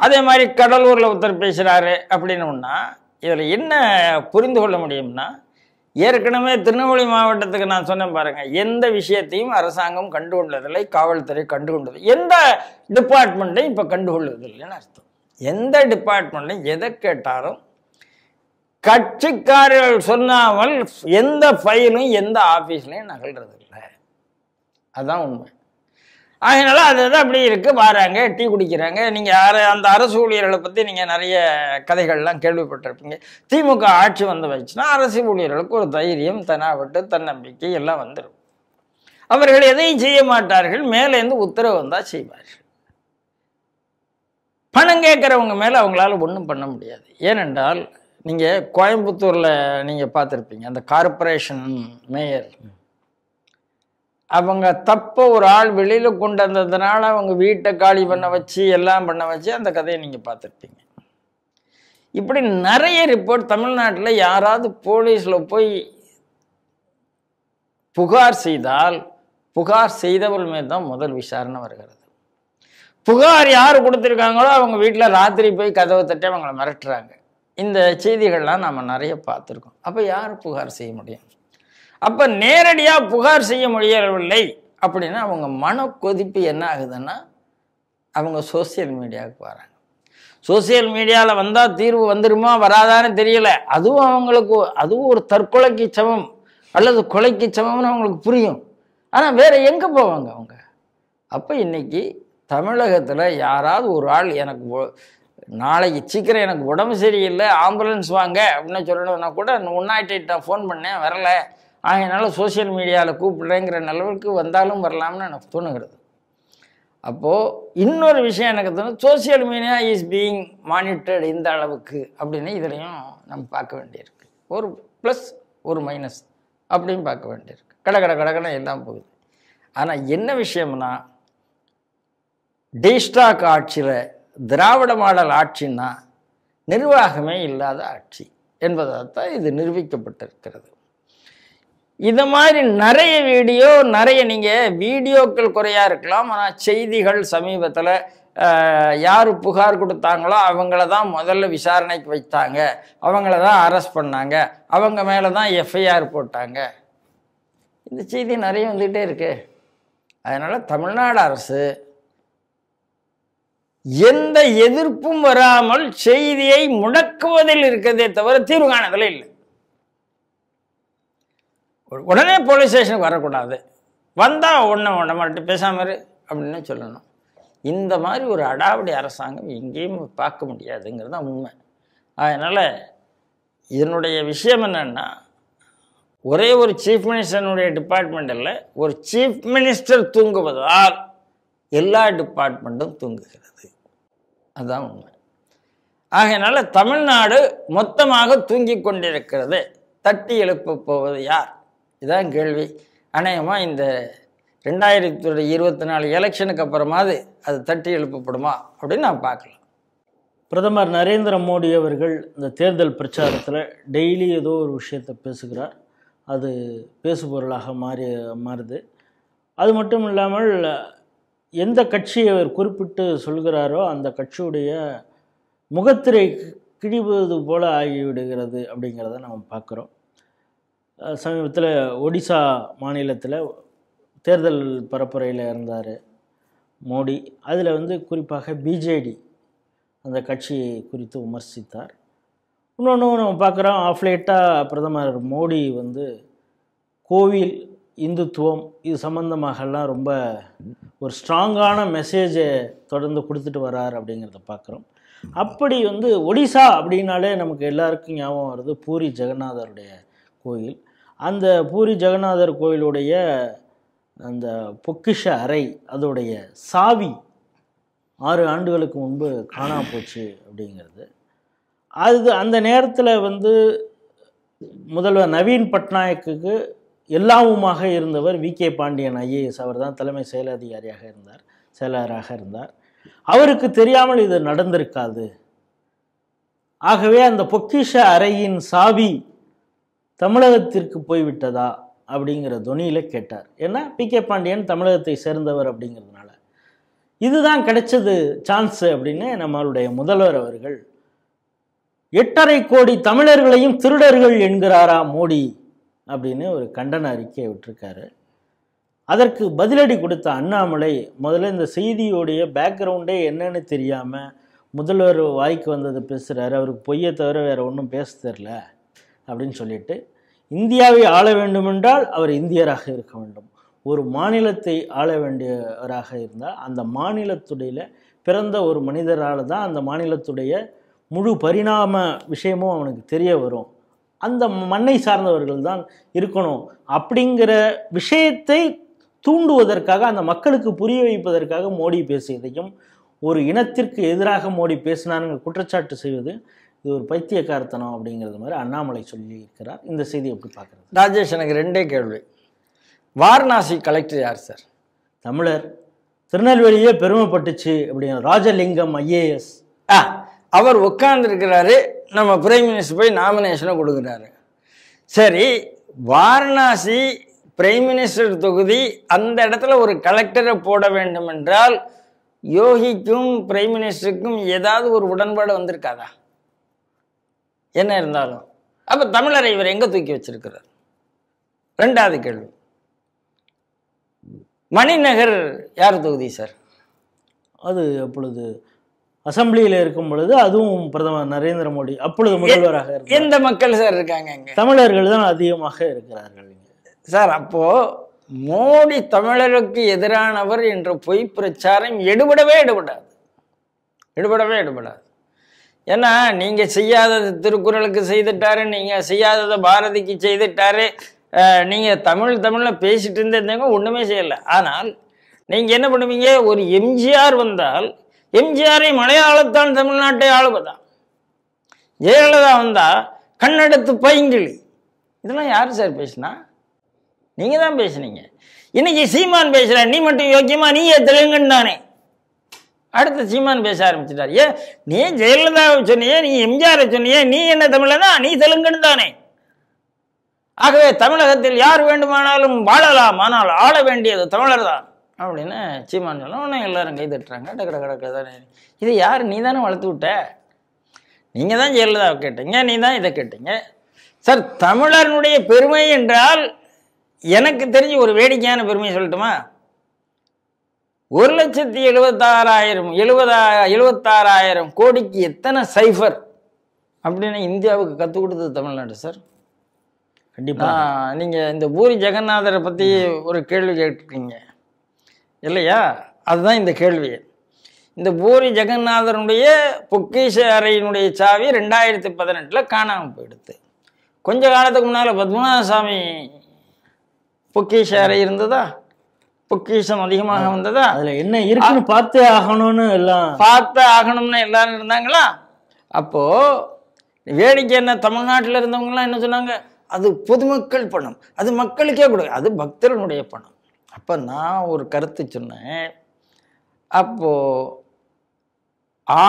அதே மாதிரி கடலூரில் ஒருத்தர் பேசுகிறாரு அப்படின்னோன்னா இதில் என்ன புரிந்து கொள்ள முடியும்னா ஏற்கனவே திருநெல்வேலி மாவட்டத்துக்கு நான் சொன்னேன் பாருங்க எந்த விஷயத்தையும் அரசாங்கம் கண்டுகொண்டதில்லை காவல்துறை கண்டுகொண்டது எந்த டிபார்ட்மெண்ட்டையும் இப்போ கண்டுகொள்வதில்லைன்னு அர்த்தம் எந்த டிபார்ட்மெண்ட்டையும் எதை கேட்டாலும் கட்சிக்காரர்கள் சொன்னாமல் எந்த ஃபைலும் எந்த ஆஃபீஸ்லையும் நகல்றது இல்லை அதுதான் உண்மை அதனால தான் அப்படி இருக்குது வாராங்க டீ குடிக்கிறாங்க நீங்கள் யார் அந்த அரசு ஊழியர்களை பற்றி நீங்கள் நிறைய கதைகள்லாம் கேள்விப்பட்டிருப்பீங்க திமுக ஆட்சி வந்து வச்சுன்னா அரசு ஊழியர்களுக்கு ஒரு தைரியம் தனாவட்டு தன்னம்பிக்கை எல்லாம் வந்துடும் அவர்கள் எதையும் செய்ய மாட்டார்கள் மேலேருந்து உத்தரவு வந்தால் செய்வார்கள் பணம் கேட்குறவங்க மேலே அவங்களால ஒன்றும் பண்ண முடியாது ஏனென்றால் நீங்கள் கோயம்புத்தூரில் நீங்கள் பார்த்துருப்பீங்க அந்த கார்பரேஷன் மேயர் அவங்க தப்ப ஒரு ஆள் வெளியில் கொண்டு வந்ததுனால அவங்க வீட்டை காலி பண்ண வச்சு எல்லாம் பண்ண வச்சு அந்த கதையை நீங்கள் பார்த்துருப்பீங்க இப்படி நிறைய ரிப்போர்ட் தமிழ்நாட்டில் யாராவது போலீஸில் போய் புகார் செய்தால் புகார் செய்தவர்கள் மீது தான் முதல் விசாரணை வருகிறது புகார் யார் கொடுத்துருக்காங்களோ அவங்க வீட்டில் ராத்திரி போய் கதவை தட்டி அவங்களை மிரட்டுறாங்க இந்த செய்திகள்லாம் நம்ம நிறைய பார்த்துருக்கோம் அப்போ யார் புகார் செய்ய முடியும் அப்போ நேரடியாக புகார் செய்ய முடியவில்லை அப்படின்னா அவங்க மன கொதிப்பு என்ன ஆகுதுன்னா அவங்க சோசியல் மீடியாவுக்கு வராங்க சோசியல் மீடியாவில் வந்தால் தீர்வு வந்துருமா வராதான்னு தெரியல அதுவும் அவங்களுக்கு அதுவும் ஒரு தற்கொலைக்கு சமம் அல்லது கொலைக்கு சமம்னு அவங்களுக்கு புரியும் ஆனால் வேறு எங்கே போவாங்க அவங்க அப்போ இன்றைக்கி தமிழகத்தில் யாராவது ஒரு ஆள் எனக்கு நாளைக்கு சீக்கிரம் எனக்கு உடம்பு சரியில்லை ஆம்புலன்ஸ் வாங்க அப்படின்னு சொல்லணும்னா கூட ஒன் நான் ஃபோன் பண்ணேன் வரலை ஆகையினால சோசியல் மீடியாவில் கூப்பிடுறேங்கிற நிலவுக்கு வந்தாலும் வரலாம்னு எனக்கு தோணுகிறது அப்போது இன்னொரு விஷயம் எனக்கு தோணும் social media is being monitored இந்த அளவுக்கு அப்படின்னு இதுலேயும் நம்ம பார்க்க வேண்டியிருக்கு ஒரு ப்ளஸ் ஒரு மைனஸ் அப்படின்னு பார்க்க வேண்டியிருக்கு கடகட கட கடகடை எல்லாம் போகுது ஆனால் என்ன விஷயம்னா டேஸ்டாக் ஆட்சியில் திராவிட மாடல் ஆட்சின்னா நிர்வாகமே இல்லாத ஆட்சி என்பதாகத்தான் இது நிரூபிக்கப்பட்டிருக்கிறது இந்த மாதிரி நிறைய வீடியோ நிறைய நீங்கள் வீடியோக்கள் குறையாக இருக்கலாம் ஆனால் செய்திகள் சமீபத்தில் யார் புகார் கொடுத்தாங்களோ அவங்கள தான் முதல்ல விசாரணைக்கு வைத்தாங்க அவங்கள தான் அரெஸ்ட் பண்ணாங்க அவங்க மேலே தான் எஃப்ஐஆர் போட்டாங்க இந்த செய்தி நிறைய வந்துக்கிட்டே இருக்கு அதனால் தமிழ்நாடு அரசு எந்த எதிர்ப்பும் வராமல் செய்தியை முடக்குவதில் இருக்கிறதே தவிர தீர்வு காணதில் இல்லை உடனே போலீஸ் ஸ்டேஷனுக்கு வரக்கூடாது வந்தால் ஒன்று ஒன்றை மட்டும் பேசாமல் அப்படின்னு சொல்லணும் இந்த மாதிரி ஒரு அடாவடி அரசாங்கம் எங்கேயும் பார்க்க முடியாதுங்கிறது தான் உண்மை அதனால் இதனுடைய விஷயம் என்னென்னா ஒரே ஒரு சீஃப் மினிஸ்டர்னுடைய டிபார்ட்மெண்ட்டில் ஒரு சீஃப் மினிஸ்டர் தூங்குவதால் எல்லா டிபார்ட்மெண்ட்டும் தூங்குகிறது அதுதான் உண்மை ஆகையினால தமிழ்நாடு மொத்தமாக தூங்கி கொண்டிருக்கிறது தட்டி எழுப்ப போவது யார் இதுதான் கேள்வி அநேகமாக இந்த ரெண்டாயிரத்தி இருபத்தி நாலு எலெக்ஷனுக்கு அப்புறமாவது அது தட்டி எழுப்பப்படுமா அப்படின்னு நான் பார்க்கலாம் பிரதமர் நரேந்திர மோடி அவர்கள் இந்த தேர்தல் பிரச்சாரத்தில் டெய்லி ஏதோ ஒரு விஷயத்தை பேசுகிறார் அது பேசுபொருளாக மாறி மாறுது அது மட்டும் இல்லாமல் எந்த கட்சியை அவர் குறிப்பிட்டு சொல்கிறாரோ அந்த கட்சியுடைய முகத்திரை கிழிவது போல ஆகிவிடுகிறது அப்படிங்கிறத நம்ம பார்க்குறோம் சமீபத்தில் ஒடிசா மாநிலத்தில் தேர்தல் பரப்புரையில் இருந்தார் மோடி அதில் வந்து குறிப்பாக பிஜேடி அந்த கட்சி குறித்து விமர்சித்தார் இன்னொன்று நம்ம பார்க்குறோம் ஆஃப்லேட்டாக பிரதமர் மோடி வந்து கோவில் இந்துத்துவம் இது சம்மந்தமாகலாம் ரொம்ப ஒரு ஸ்ட்ராங்கான மெசேஜை தொடர்ந்து கொடுத்துட்டு வர்றார் அப்படிங்கிறத பார்க்குறோம் அப்படி வந்து ஒடிசா அப்படின்னாலே நமக்கு எல்லாருக்கும் ஞாபகம் வருது பூரி ஜெகநாதருடைய கோயில் அந்த பூரி ஜெகநாதர் கோயிலுடைய அந்த பொக்கிஷ அறை அதோடைய சாவி ஆறு ஆண்டுகளுக்கு முன்பு காணா போச்சு அப்படிங்கிறது அது அந்த நேரத்தில் வந்து முதல்வர் நவீன் பட்நாயக்குக்கு எல்லாமுமாக இருந்தவர் வி கே பாண்டியன் ஐஏஎஸ் அவர் தான் தலைமை செயல் அதிகாரியாக இருந்தார் செயலாளராக இருந்தார் அவருக்கு தெரியாமல் இது நடந்திருக்காது ஆகவே அந்த பொக்கிஷ அறையின் சாவி தமிழகத்திற்கு போய்விட்டதா அப்படிங்கிற துணியில் கேட்டார் ஏன்னா பி கே பாண்டியன் தமிழகத்தை சேர்ந்தவர் அப்படிங்கிறதுனால இதுதான் கிடைச்சது சான்ஸு அப்படின்னு நம்மளுடைய முதல்வர் அவர்கள் எட்டரை கோடி தமிழர்களையும் திருடர்கள் என்கிறாரா மோடி அப்படின்னு ஒரு கண்டன அறிக்கையை விட்டுருக்காரு அதற்கு பதிலடி கொடுத்த அண்ணாமலை முதல்ல இந்த செய்தியோடைய பேக்ரவுண்டே என்னன்னு தெரியாமல் முதல்வர் வாய்க்கு வந்தது பேசுகிறாரு அவருக்கு பொய்யை தவிர வேறு ஒன்றும் பேச தெரில அப்படின்னு சொல்லிட்டு இந்தியாவை ஆள வேண்டுமென்றால் அவர் இந்தியராக இருக்க வேண்டும் ஒரு மாநிலத்தை ஆள வேண்டியவராக இருந்தால் அந்த மாநிலத்துடைய பிறந்த ஒரு மனிதரால் தான் அந்த மாநிலத்துடைய முழு பரிணாம விஷயமும் அவனுக்கு தெரிய வரும் அந்த மண்ணை சார்ந்தவர்கள் தான் இருக்கணும் அப்படிங்கிற விஷயத்தை தூண்டுவதற்காக அந்த மக்களுக்கு புரிய வைப்பதற்காக மோடி பேசியதையும் ஒரு இனத்திற்கு எதிராக மோடி பேசினாருங்க குற்றச்சாட்டு செய்வது இது ஒரு பைத்தியக்காரத்தனம் அப்படிங்கிறது மாதிரி அண்ணாமலை சொல்லியிருக்கிறார் இந்த செய்தி எப்படி பார்க்குறது ராஜேஷ் எனக்கு ரெண்டே கேள்வி வாரணாசி கலெக்டர் யார் சார் தமிழர் திருநெல்வேலியே பெருமைப்பட்டுச்சு அப்படிங்கிற ராஜலிங்கம் ஐஏஎஸ் ஆ அவர் உட்கார்ந்துருக்கிறாரு நம்ம பிரைம் மினிஸ்டர் போய் நாமினேஷனை கொடுக்குறாரு சரி வாரணாசி பிரைம் மினிஸ்டர் தொகுதி அந்த இடத்துல ஒரு கலெக்டரை போட வேண்டும் என்றால் யோகிக்கும் பிரைம் மினிஸ்டருக்கும் ஏதாவது ஒரு உடன்பாடு வந்திருக்காதா என்ன இருந்தாலும் அப்போ தமிழரை இவர் எங்கே தூக்கி வச்சிருக்கிறார் ரெண்டாவது கேள்வி மணிநகர் யார் தொகுதி சார் அது அப்பொழுது அசம்பிளியில் இருக்கும் பொழுது அதுவும் பிரதமர் நரேந்திர மோடி அப்பொழுது முதல்வராக எந்த மக்கள் சார் இருக்காங்க தமிழர்கள் தான் அதிகமாக இருக்கிறார்கள் சார் அப்போ மோடி தமிழருக்கு எதிரானவர் என்ற பொய் பிரச்சாரம் எடுபடவே எடுபடாது எடுபடவே எடுபடாது ஏன்னா நீங்கள் செய்யாததை திருக்குறளுக்கு செய்துட்டாரு நீங்கள் செய்யாததை பாரதிக்கு செய்துட்டாரு நீங்கள் தமிழ் தமிழில் பேசிட்டு இருந்திருந்தவங்க ஒன்றுமே செய்யலை ஆனால் நீங்கள் என்ன பண்ணுவீங்க ஒரு எம்ஜிஆர் வந்தால் எம்ஜிஆரை மலையாளத்தான் தமிழ்நாட்டை ஆளுவதான் ஜெயலலிதா வந்தால் கண்ணெடுத்து பைங்கிழி இதெல்லாம் யார் சார் பேசினா நீங்கள் தான் பேசுனீங்க இன்னைக்கு சீமான் பேசுற நீ மட்டும் யோக்கியமாக நீ தெலுங்கன் தானே அடுத்து சீமான் பேச ஆரம்பிச்சிட்டார் ஏன் நீ ஜெயலலிதாவை சொன்னியே நீ எம்ஜிஆரை சொன்னியே நீ என்ன தமிழனா நீ தெலுங்குன்னு தானே ஆகவே தமிழகத்தில் யார் வேண்டுமானாலும் வாழலாம் ஆனால் ஆள வேண்டியது தமிழர் தான் அப்படின்னு சீமான் சொன்ன உடனே எல்லாரும் கை தட்டுறாங்க டக்கட கடக்க தானே இது யார் நீ தானே வளர்த்து விட்ட நீங்கள் தான் ஜெயலலிதாவை கேட்டீங்க நீ தான் இதை கேட்டீங்க சார் தமிழனுடைய பெருமை என்றால் எனக்கு தெரிஞ்சு ஒரு வேடிக்கையான பெருமையை சொல்லட்டுமா ஒரு லட்சத்தி எழுபத்தாறாயிரம் எழுபதா எழுபத்தாறாயிரம் கோடிக்கு எத்தனை சைஃபர் அப்படின்னு இந்தியாவுக்கு கற்றுக் கொடுத்தது தமிழ்நாடு சார் கண்டிப்பாக நீங்கள் இந்த பூரி ஜெகநாதரை பற்றி ஒரு கேள்வி கேட்டிருக்கீங்க இல்லையா அதுதான் இந்த கேள்வி இந்த பூரி ஜெகநாதனுடைய பொக்கிஷ அறையினுடைய சாவி ரெண்டாயிரத்தி பதினெட்டில் காணாமல் போயிடுது கொஞ்ச காலத்துக்கு முன்னால் பத்மநாத சாமி பொக்கிஷ அறை இருந்ததா பொக்கிஷம் அதிகமாக வந்ததா அதுல என்ன இருக்குன்னு பார்த்து ஆகணும்னு எல்லாம் பார்த்து ஆகணும்னு எல்லாரும் இருந்தாங்களா அப்போ வேடிக்கை என்ன தமிழ்நாட்டில் இருந்தவங்கலாம் என்ன சொன்னாங்க அது பொதுமக்கள் பணம் அது மக்களுக்கே கொடுக்க அது பக்தர்களுடைய பணம் அப்போ நான் ஒரு கருத்து சொன்னேன் அப்போ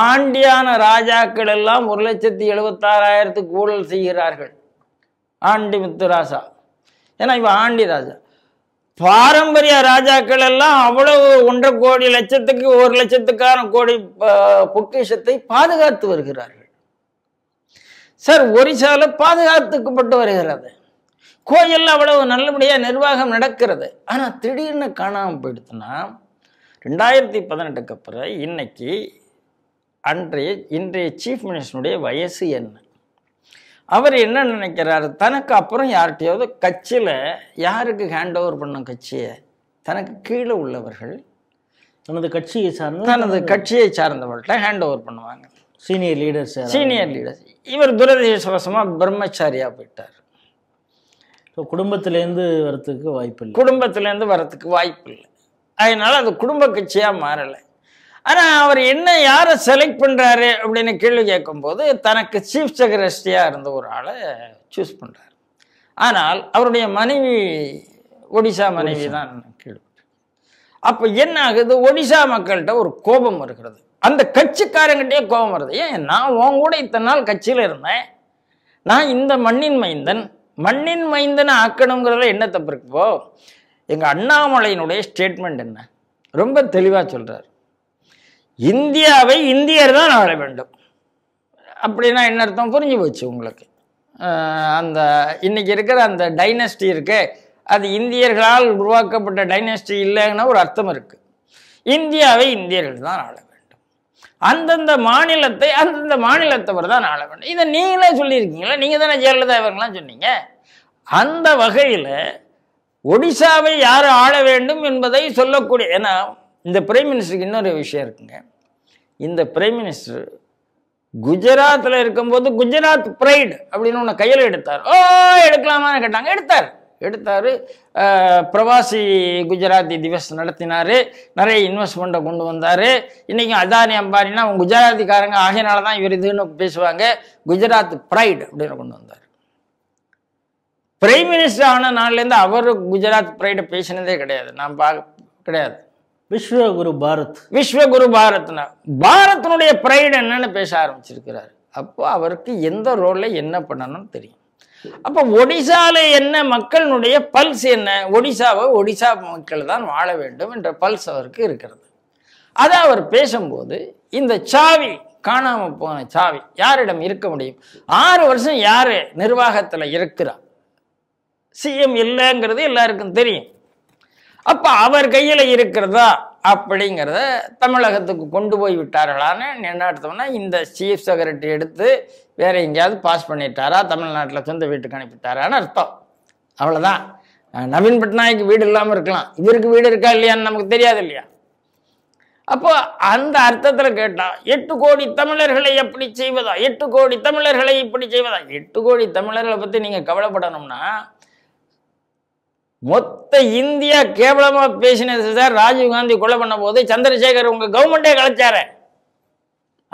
ஆண்டியான ராஜாக்கள் எல்லாம் ஒரு லட்சத்தி எழுபத்தாறாயிரத்துக்கு ஊழல் செய்கிறார்கள் ஆண்டி முத்துராசா ஏன்னா இவன் ஆண்டி ராஜா பாரம்பரிய ராஜாக்கள் எல்லாம் அவ்வளவு ஒன்றரை கோடி லட்சத்துக்கு ஒரு லட்சத்துக்கான கோடி பொக்கிஷத்தை பாதுகாத்து வருகிறார்கள் சார் ஒரிசால பாதுகாத்துக்கப்பட்டு வருகிறது கோயில் அவ்வளவு நல்லபடியாக நிர்வாகம் நடக்கிறது ஆனால் திடீர்னு காணாமல் போயிடுத்துனா ரெண்டாயிரத்தி பதினெட்டுக்கு அப்புறம் இன்னைக்கு அன்றைய இன்றைய சீஃப் மினிஸ்டருடைய வயசு என்ன அவர் என்ன நினைக்கிறாரு தனக்கு அப்புறம் யார்கிட்டையாவது கட்சியில் யாருக்கு ஹேண்ட் ஓவர் பண்ணும் கட்சியை தனக்கு கீழே உள்ளவர்கள் தனது கட்சியை சார்ந்த தனது கட்சியை சார்ந்தவர்கள்ட்ட ஹேண்ட் ஓவர் பண்ணுவாங்க சீனியர் லீடர்ஸ் சீனியர் லீடர்ஸ் இவர் துரதிருஷ்டவசமாக பிரம்மச்சாரியாக போயிட்டார் இப்போ குடும்பத்திலேருந்து வரத்துக்கு வாய்ப்பு இல்லை குடும்பத்திலேருந்து வரத்துக்கு வாய்ப்பு இல்லை அதனால் அது குடும்ப கட்சியாக மாறலை ஆனால் அவர் என்ன யாரை செலக்ட் பண்ணுறாரு அப்படின்னு கேள்வி கேட்கும்போது தனக்கு சீஃப் செக்ரட்டரியாக இருந்த ஒரு ஆளை சூஸ் பண்ணுறாரு ஆனால் அவருடைய மனைவி ஒடிசா மனைவி தான் கேள்வி அப்போ என்ன ஆகுது ஒடிசா மக்கள்கிட்ட ஒரு கோபம் இருக்கிறது அந்த கட்சிக்காரங்கிட்டே கோபம் வருது ஏன் நான் உன் கூட இத்தனை நாள் கட்சியில் இருந்தேன் நான் இந்த மண்ணின் மைந்தன் மண்ணின் மைந்தனை ஆக்கணுங்கிறதுல என்ன தப்பு இருக்குப்போ எங்கள் அண்ணாமலையினுடைய ஸ்டேட்மெண்ட் என்ன ரொம்ப தெளிவாக சொல்கிறார் இந்தியாவை இந்தியர் தான் ஆள வேண்டும் அப்படின்னா என்ன அர்த்தம் புரிஞ்சு போச்சு உங்களுக்கு அந்த இன்றைக்கி இருக்கிற அந்த டைனஸ்டி இருக்கு அது இந்தியர்களால் உருவாக்கப்பட்ட டைனஸ்டி இல்லைன்னா ஒரு அர்த்தம் இருக்குது இந்தியாவை இந்தியர்கள் தான் ஆள வேண்டும் அந்தந்த மாநிலத்தை அந்தந்த மாநிலத்தவர் தான் ஆள வேண்டும் இதை நீங்களே சொல்லியிருக்கீங்களா நீங்கள் தானே ஜெயலலிதா இவங்களாம் சொன்னீங்க அந்த வகையில் ஒடிசாவை யார் ஆள வேண்டும் என்பதை சொல்லக்கூடிய ஏன்னா இந்த பிரைம் மினிஸ்டருக்கு இன்னொரு விஷயம் இருக்குங்க இந்த பிரைம் மினிஸ்டர் குஜராத்தில் இருக்கும்போது குஜராத் பிரைட் அப்படின்னு ஒன்று கையில் எடுத்தார் ஓ எடுக்கலாமான்னு கேட்டாங்க எடுத்தார் எடுத்தார் பிரவாசி குஜராத்தி திவஸ் நடத்தினார் நிறைய இன்வெஸ்ட்மெண்ட்டை கொண்டு வந்தார் இன்றைக்கும் அதானி அம்பானினா அவங்க குஜராத்திக்காரங்க ஆகையினால தான் இவர் இதுன்னு பேசுவாங்க குஜராத் ப்ரைட் அப்படின்னு கொண்டு வந்தார் பிரைம் மினிஸ்டர் ஆன நாள்லேருந்து அவர் குஜராத் ப்ரைடை பேசினதே கிடையாது நான் பார்க்க கிடையாது விஸ்வகுரு பாரத் விஸ்வகுரு பாரத்னா பாரத்தினுடைய பிரைடு என்னன்னு பேச ஆரம்பிச்சிருக்கிறார் அப்போ அவருக்கு எந்த ரோலில் என்ன பண்ணணும்னு தெரியும் அப்போ ஒடிசாவில் என்ன மக்களினுடைய பல்ஸ் என்ன ஒடிசாவை ஒடிசா மக்கள் தான் வாழ வேண்டும் என்ற பல்ஸ் அவருக்கு இருக்கிறது அதை அவர் பேசும்போது இந்த சாவி காணாமல் போன சாவி யாரிடம் இருக்க முடியும் ஆறு வருஷம் யார் நிர்வாகத்தில் இருக்கிறா சிஎம் இல்லைங்கிறது எல்லாருக்கும் தெரியும் அப்ப அவர் கையில இருக்கிறதா அப்படிங்கிறத தமிழகத்துக்கு கொண்டு போய் விட்டார்களான்னு நின்னாடுத்தோம்னா இந்த சீஃப் செக்ரட்டரி எடுத்து வேற எங்கேயாவது பாஸ் பண்ணிட்டாரா தமிழ்நாட்டில் சொந்த வீட்டுக்கு அனுப்பிட்டாரான்னு அர்த்தம் அவ்வளோதான் நவீன் பட்நாயக் வீடு இல்லாமல் இருக்கலாம் இவருக்கு வீடு இருக்கா இல்லையான்னு நமக்கு தெரியாது இல்லையா அப்போ அந்த அர்த்தத்தில் கேட்டால் எட்டு கோடி தமிழர்களை எப்படி செய்வதா எட்டு கோடி தமிழர்களை இப்படி செய்வதா எட்டு கோடி தமிழர்களை பற்றி நீங்கள் கவலைப்படணும்னா மொத்த இந்தியா கேவலமா பேசினது சார் ராஜீவ்காந்தி கொலை பண்ண போது சந்திரசேகர் உங்க கவர்மெண்டே கலைச்சார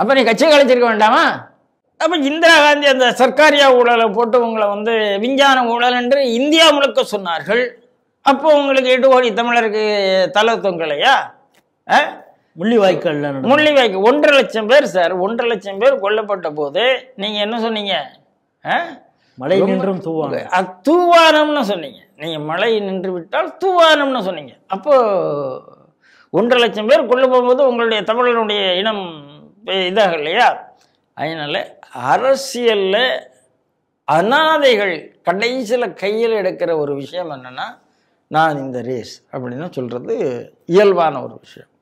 அப்ப நீ கட்சியை கலைச்சிருக்க வேண்டாமா அப்ப இந்திரா காந்தி அந்த சர்க்காரியா ஊழலை போட்டு உங்களை வந்து விஞ்ஞான ஊழல் என்று இந்தியா முழுக்க சொன்னார்கள் அப்போ உங்களுக்கு எட்டு கோடி தமிழருக்கு தலை தொங்கலையா முள்ளிவாய்க்கல் முள்ளிவாய்க்கு ஒன்றரை லட்சம் பேர் சார் ஒன்றரை லட்சம் பேர் கொல்லப்பட்ட போது நீங்க என்ன சொன்னீங்க மழை நின்றும் தூவாங்க அது தூவானம்னு சொன்னீங்க நீங்கள் மழை நின்று விட்டால் தூவானம்னு சொன்னீங்க அப்போது ஒன்றரை லட்சம் பேர் கொண்டு போகும்போது உங்களுடைய தமிழனுடைய இனம் இதாக இல்லையா அதனால் அரசியலில் அனாதைகள் கடைசியில் கையில் எடுக்கிற ஒரு விஷயம் என்னென்னா நான் இந்த ரேஸ் அப்படின்னு சொல்கிறது இயல்பான ஒரு விஷயம்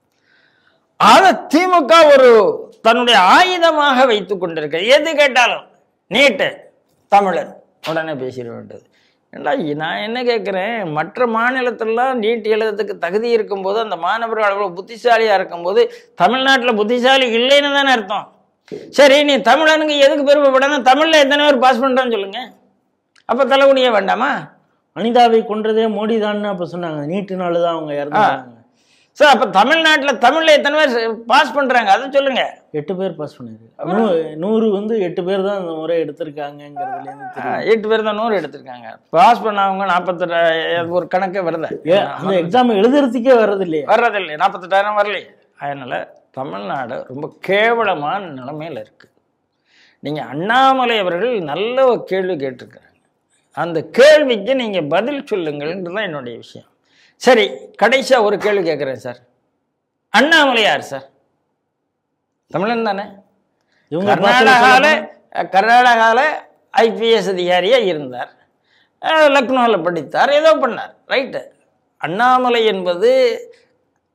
அதை திமுக ஒரு தன்னுடைய ஆயுதமாக வைத்து கொண்டிருக்க எது கேட்டாலும் நீட்டு தமிழன் உடனே பேசிட வேண்டியது ஏண்டா நான் என்ன கேட்குறேன் மற்ற மாநிலத்திலலாம் நீட் எழுதுறதுக்கு தகுதி இருக்கும்போது அந்த மாணவர்கள் அவ்வளோ புத்திசாலியாக இருக்கும்போது தமிழ்நாட்டில் புத்திசாலி இல்லைன்னு தானே அர்த்தம் சரி நீ தமிழனுக்கு எதுக்கு பெருமைப்படணும் தமிழில் எத்தனை பேர் பாஸ் பண்ணுறான்னு சொல்லுங்கள் அப்போ தலைவனியே வேண்டாமா அனிதாவை கொன்றதே மோடி தான் அப்போ சொன்னாங்க நீட்டுனால தான் அவங்க இறந்தாங்க சார் அப்போ தமிழ்நாட்டில் தமிழில் எத்தனை பேர் பாஸ் பண்ணுறாங்க அதுவும் சொல்லுங்கள் எட்டு பேர் பாஸ் பண்ணியிருக்கு நூறு வந்து எட்டு பேர் தான் இந்த முறை எடுத்திருக்காங்க எட்டு பேர் தான் நூறு எடுத்திருக்காங்க பாஸ் பண்ணவங்க நாற்பத்தெட்டாயிரம் ஒரு கணக்கே வருது அந்த எக்ஸாம் எழுதுறதுக்கே வர்றது இல்லையே நாற்பத்தெட்டாயிரம் வரலையே அதனால் தமிழ்நாடு ரொம்ப கேவலமான நிலைமையில் இருக்குது நீங்கள் அண்ணாமலை அவர்கள் நல்ல ஒரு கேள்வி கேட்டிருக்கிறாங்க அந்த கேள்விக்கு நீங்கள் பதில் சொல்லுங்கள்ன்றது தான் என்னுடைய விஷயம் சரி கடைசியாக ஒரு கேள்வி கேட்குறேன் சார் அண்ணாமலையார் சார் தமிழன் தானே கர்நாடகாவில் கர்நாடகாவில் ஐபிஎஸ் அதிகாரியாக இருந்தார் லக்னோவில் படித்தார் ஏதோ பண்ணார் ரைட்டு அண்ணாமலை என்பது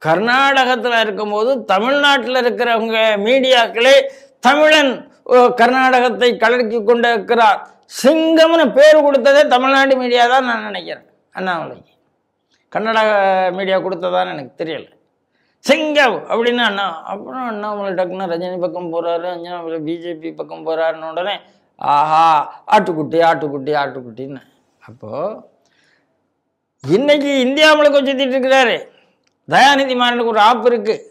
கர்நாடகத்தில் இருக்கும்போது தமிழ்நாட்டில் இருக்கிறவங்க மீடியாக்களே தமிழன் கர்நாடகத்தை கலக்கி கொண்டிருக்கிறார் சிங்கம்னு பேர் கொடுத்ததே தமிழ்நாடு மீடியா தான் நான் நினைக்கிறேன் அண்ணாமலைக்கு கன்னட மீடியா கொடுத்ததான்னு எனக்கு தெரியலை சிங்கம் அப்படின்னு அண்ணா அப்புறம் அண்ணாமலை டக்குன்னு ரஜினி பக்கம் போகிறாரு அண்ணாமலை பிஜேபி பக்கம் போகிறாருன்னு உடனே ஆஹா ஆட்டுக்குட்டி ஆட்டுக்குட்டி ஆட்டுக்குட்டின்னு அப்போது இன்னைக்கு இந்தியாவில் கொஞ்சம் இருக்கிறாரு தயாநிதி மாறனுக்கு ஒரு ஆப் இருக்குது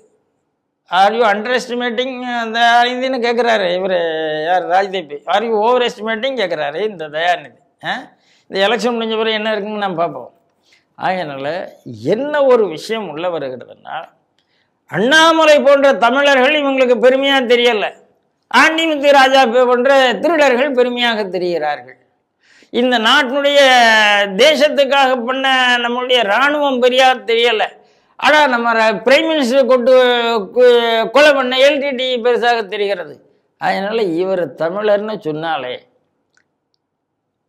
ஆர் யூ அண்டர் எஸ்டிமேட்டிங் தயாநிதினு கேட்குறாரு இவர் யார் Rajdeep are you overestimating கேட்குறாரு இந்த தயாநிதி இந்த எலெக்ஷன் முடிஞ்ச பிறகு என்ன இருக்குன்னு நம்ம பார்ப்போம் ஆகினால என்ன ஒரு விஷயம் உள்ள வருகிறதுனா அண்ணாமலை போன்ற தமிழர்கள் இவங்களுக்கு பெருமையாக தெரியலை ஆண்டிமுத்து ராஜா போன்ற திருடர்கள் பெருமையாக தெரிகிறார்கள் இந்த நாட்டினுடைய தேசத்துக்காக பண்ண நம்மளுடைய இராணுவம் பெரியா தெரியலை ஆனால் நம்ம பிரைம் மினிஸ்டர் கொண்டு கொலை பண்ண எல்டிடி பெருசாக தெரிகிறது அதனால் இவர் தமிழர்னு சொன்னாலே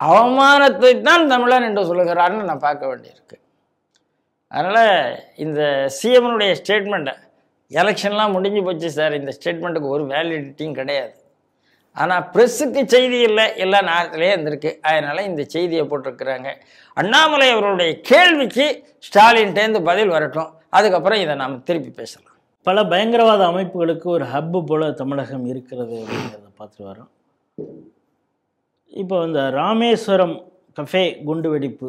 அவமானத்தை தான் தமிழன் என்று சொல்லுகிறான்னு நான் பார்க்க வேண்டியிருக்கு அதனால் இந்த சிஎம்னுடைய ஸ்டேட்மெண்ட்டை எலெக்ஷன்லாம் முடிஞ்சு போச்சு சார் இந்த ஸ்டேட்மெண்ட்டுக்கு ஒரு வேலிடிட்டியும் கிடையாது ஆனால் ப்ரெஸ்ஸுக்கு செய்தி இல்லை எல்லா நேரத்துலேயே இருந்திருக்கு அதனால் இந்த செய்தியை போட்டிருக்கிறாங்க அண்ணாமலை அவருடைய கேள்விக்கு ஸ்டாலின்ட்டேருந்து பதில் வரட்டும் அதுக்கப்புறம் இதை நாம் திருப்பி பேசலாம் பல பயங்கரவாத அமைப்புகளுக்கு ஒரு ஹப்பு போல் தமிழகம் இருக்கிறது அப்படிங்கிறத பார்த்துட்டு வரோம் இப்போ இந்த ராமேஸ்வரம் கஃபே குண்டுவெடிப்பு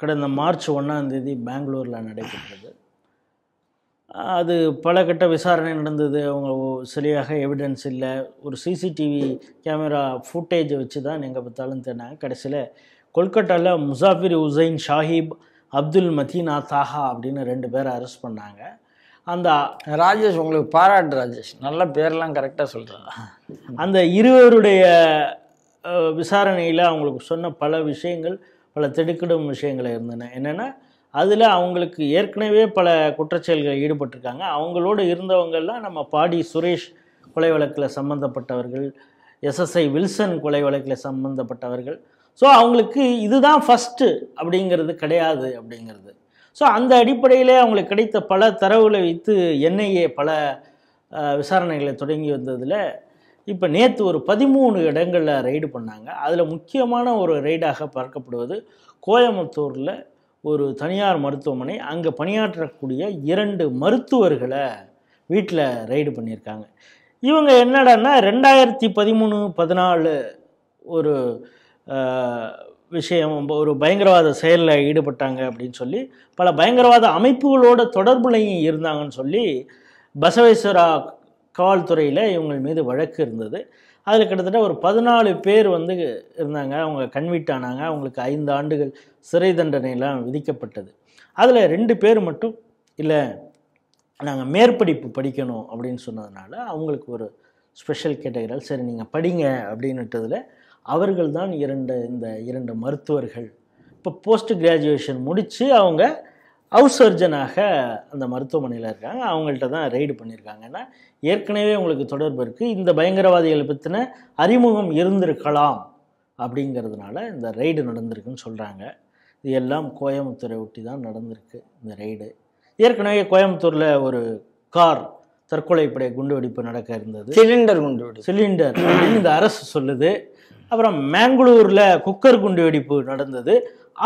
கடந்த மார்ச் ஒன்றாந்தேதி பெங்களூரில் நடைபெற்றது அது பல கட்ட விசாரணை நடந்தது அவங்க சரியாக எவிடன்ஸ் இல்லை ஒரு சிசிடிவி கேமரா ஃபுட்டேஜை வச்சு தான் எங்கே பார்த்தாலும் தேனாங்க கடைசியில் கொல்கட்டாவில் முசாஃபிர் உசைன் ஷாஹிப் அப்துல் மதீனா தாஹா அப்படின்னு ரெண்டு பேரை அரெஸ்ட் பண்ணாங்க அந்த ராஜேஷ் உங்களுக்கு பாராட்டு ராஜேஷ் நல்ல பேரெலாம் கரெக்டாக சொல்கிறாங்க அந்த இருவருடைய விசாரணையில் அவங்களுக்கு சொன்ன பல விஷயங்கள் பல திடுக்கிடும் விஷயங்கள் இருந்தன என்னென்னா அதில் அவங்களுக்கு ஏற்கனவே பல குற்றச்செயல்களில் ஈடுபட்டிருக்காங்க அவங்களோடு இருந்தவங்கள்லாம் நம்ம பாடி சுரேஷ் கொலை வழக்கில் சம்மந்தப்பட்டவர்கள் எஸ்எஸ்ஐ வில்சன் கொலை வழக்கில் சம்மந்தப்பட்டவர்கள் ஸோ அவங்களுக்கு இதுதான் ஃபஸ்ட்டு அப்படிங்கிறது கிடையாது அப்படிங்கிறது ஸோ அந்த அடிப்படையிலே அவங்களுக்கு கிடைத்த பல தரவுகளை வைத்து என்ஐஏ பல விசாரணைகளை தொடங்கி வந்ததில் இப்போ நேற்று ஒரு பதிமூணு இடங்களில் ரைடு பண்ணாங்க அதில் முக்கியமான ஒரு ரைடாக பார்க்கப்படுவது கோயம்புத்தூரில் ஒரு தனியார் மருத்துவமனை அங்கே பணியாற்றக்கூடிய இரண்டு மருத்துவர்களை வீட்டில் ரைடு பண்ணியிருக்காங்க இவங்க என்னடன்னா ரெண்டாயிரத்தி பதிமூணு பதினாலு ஒரு விஷயம் ஒரு பயங்கரவாத செயலில் ஈடுபட்டாங்க அப்படின்னு சொல்லி பல பயங்கரவாத அமைப்புகளோட தொடர்புலையும் இருந்தாங்கன்னு சொல்லி பசவேஸ்வரா காவல்துறையில் இவங்கள் மீது வழக்கு இருந்தது அதில் கிட்டத்தட்ட ஒரு பதினாலு பேர் வந்து இருந்தாங்க அவங்க கன்விக்ட் ஆனாங்க அவங்களுக்கு ஐந்து ஆண்டுகள் சிறை தண்டனையெல்லாம் விதிக்கப்பட்டது அதில் ரெண்டு பேர் மட்டும் இல்லை நாங்கள் மேற்படிப்பு படிக்கணும் அப்படின்னு சொன்னதுனால அவங்களுக்கு ஒரு ஸ்பெஷல் கேட்டகரியால் சரி நீங்கள் படிங்க அப்படின்னுட்டதில் அவர்கள் தான் இரண்டு இந்த இரண்டு மருத்துவர்கள் இப்போ போஸ்ட் கிராஜுவேஷன் முடித்து அவங்க ஹவுஸ் சர்ஜனாக அந்த மருத்துவமனையில் இருக்காங்க அவங்கள்ட்ட தான் ரெய்டு பண்ணியிருக்காங்கன்னா ஏற்கனவே உங்களுக்கு தொடர்பு இருக்குது இந்த பயங்கரவாதிகளை பற்றின அறிமுகம் இருந்திருக்கலாம் அப்படிங்கிறதுனால இந்த ரெய்டு நடந்திருக்குன்னு சொல்கிறாங்க இது எல்லாம் கோயம்புத்தூரை ஒட்டி தான் நடந்திருக்கு இந்த ரெய்டு ஏற்கனவே கோயம்புத்தூரில் ஒரு கார் தற்கொலைப்படை குண்டுவெடிப்பு நடக்க இருந்தது சிலிண்டர் குண்டு சிலிண்டர் அப்படின்னு இந்த அரசு சொல்லுது அப்புறம் மேங்களூரில் குக்கர் குண்டு வெடிப்பு நடந்தது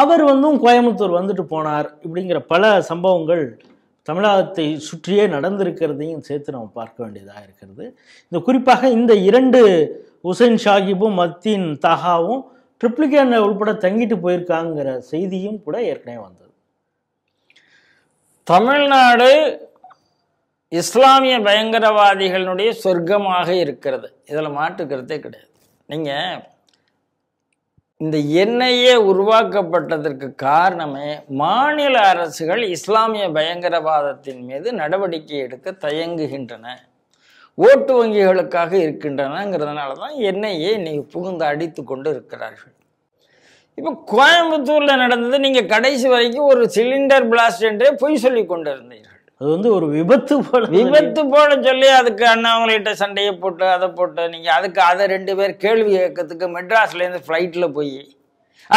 அவர் வந்தும் கோயம்புத்தூர் வந்துட்டு போனார் இப்படிங்கிற பல சம்பவங்கள் தமிழகத்தை சுற்றியே நடந்திருக்கிறதையும் சேர்த்து நம்ம பார்க்க வேண்டியதாக இருக்கிறது இந்த குறிப்பாக இந்த இரண்டு உசைன் ஷாகிபும் மத்தின் தஹாவும் ட்ரிப்ளிகேன் உள்பட தங்கிட்டு போயிருக்காங்கிற செய்தியும் கூட ஏற்கனவே வந்தது தமிழ்நாடு இஸ்லாமிய பயங்கரவாதிகளுடைய சொர்க்கமாக இருக்கிறது இதில் மாற்று கருத்தே கிடையாது நீங்கள் இந்த எண்ணெயே உருவாக்கப்பட்டதற்கு காரணமே மாநில அரசுகள் இஸ்லாமிய பயங்கரவாதத்தின் மீது நடவடிக்கை எடுக்க தயங்குகின்றன ஓட்டு வங்கிகளுக்காக இருக்கின்றனங்கிறதுனால தான் எண்ணெயே இன்னைக்கு புகுந்து அடித்து கொண்டு இருக்கிறார்கள் இப்போ கோயம்புத்தூரில் நடந்தது நீங்கள் கடைசி வரைக்கும் ஒரு சிலிண்டர் பிளாஸ்ட் என்றே பொய் சொல்லி கொண்டிருந்தீர்கள் அது வந்து ஒரு விபத்து போல விபத்து போல சொல்லி அதுக்கு அண்ணாவங்கள்ட்ட சண்டையை போட்டு அதை போட்டு நீங்கள் அதுக்கு அதை ரெண்டு பேர் கேள்வி கேட்கறதுக்கு மெட்ராஸ்லேருந்து ஃப்ளைட்டில் போய்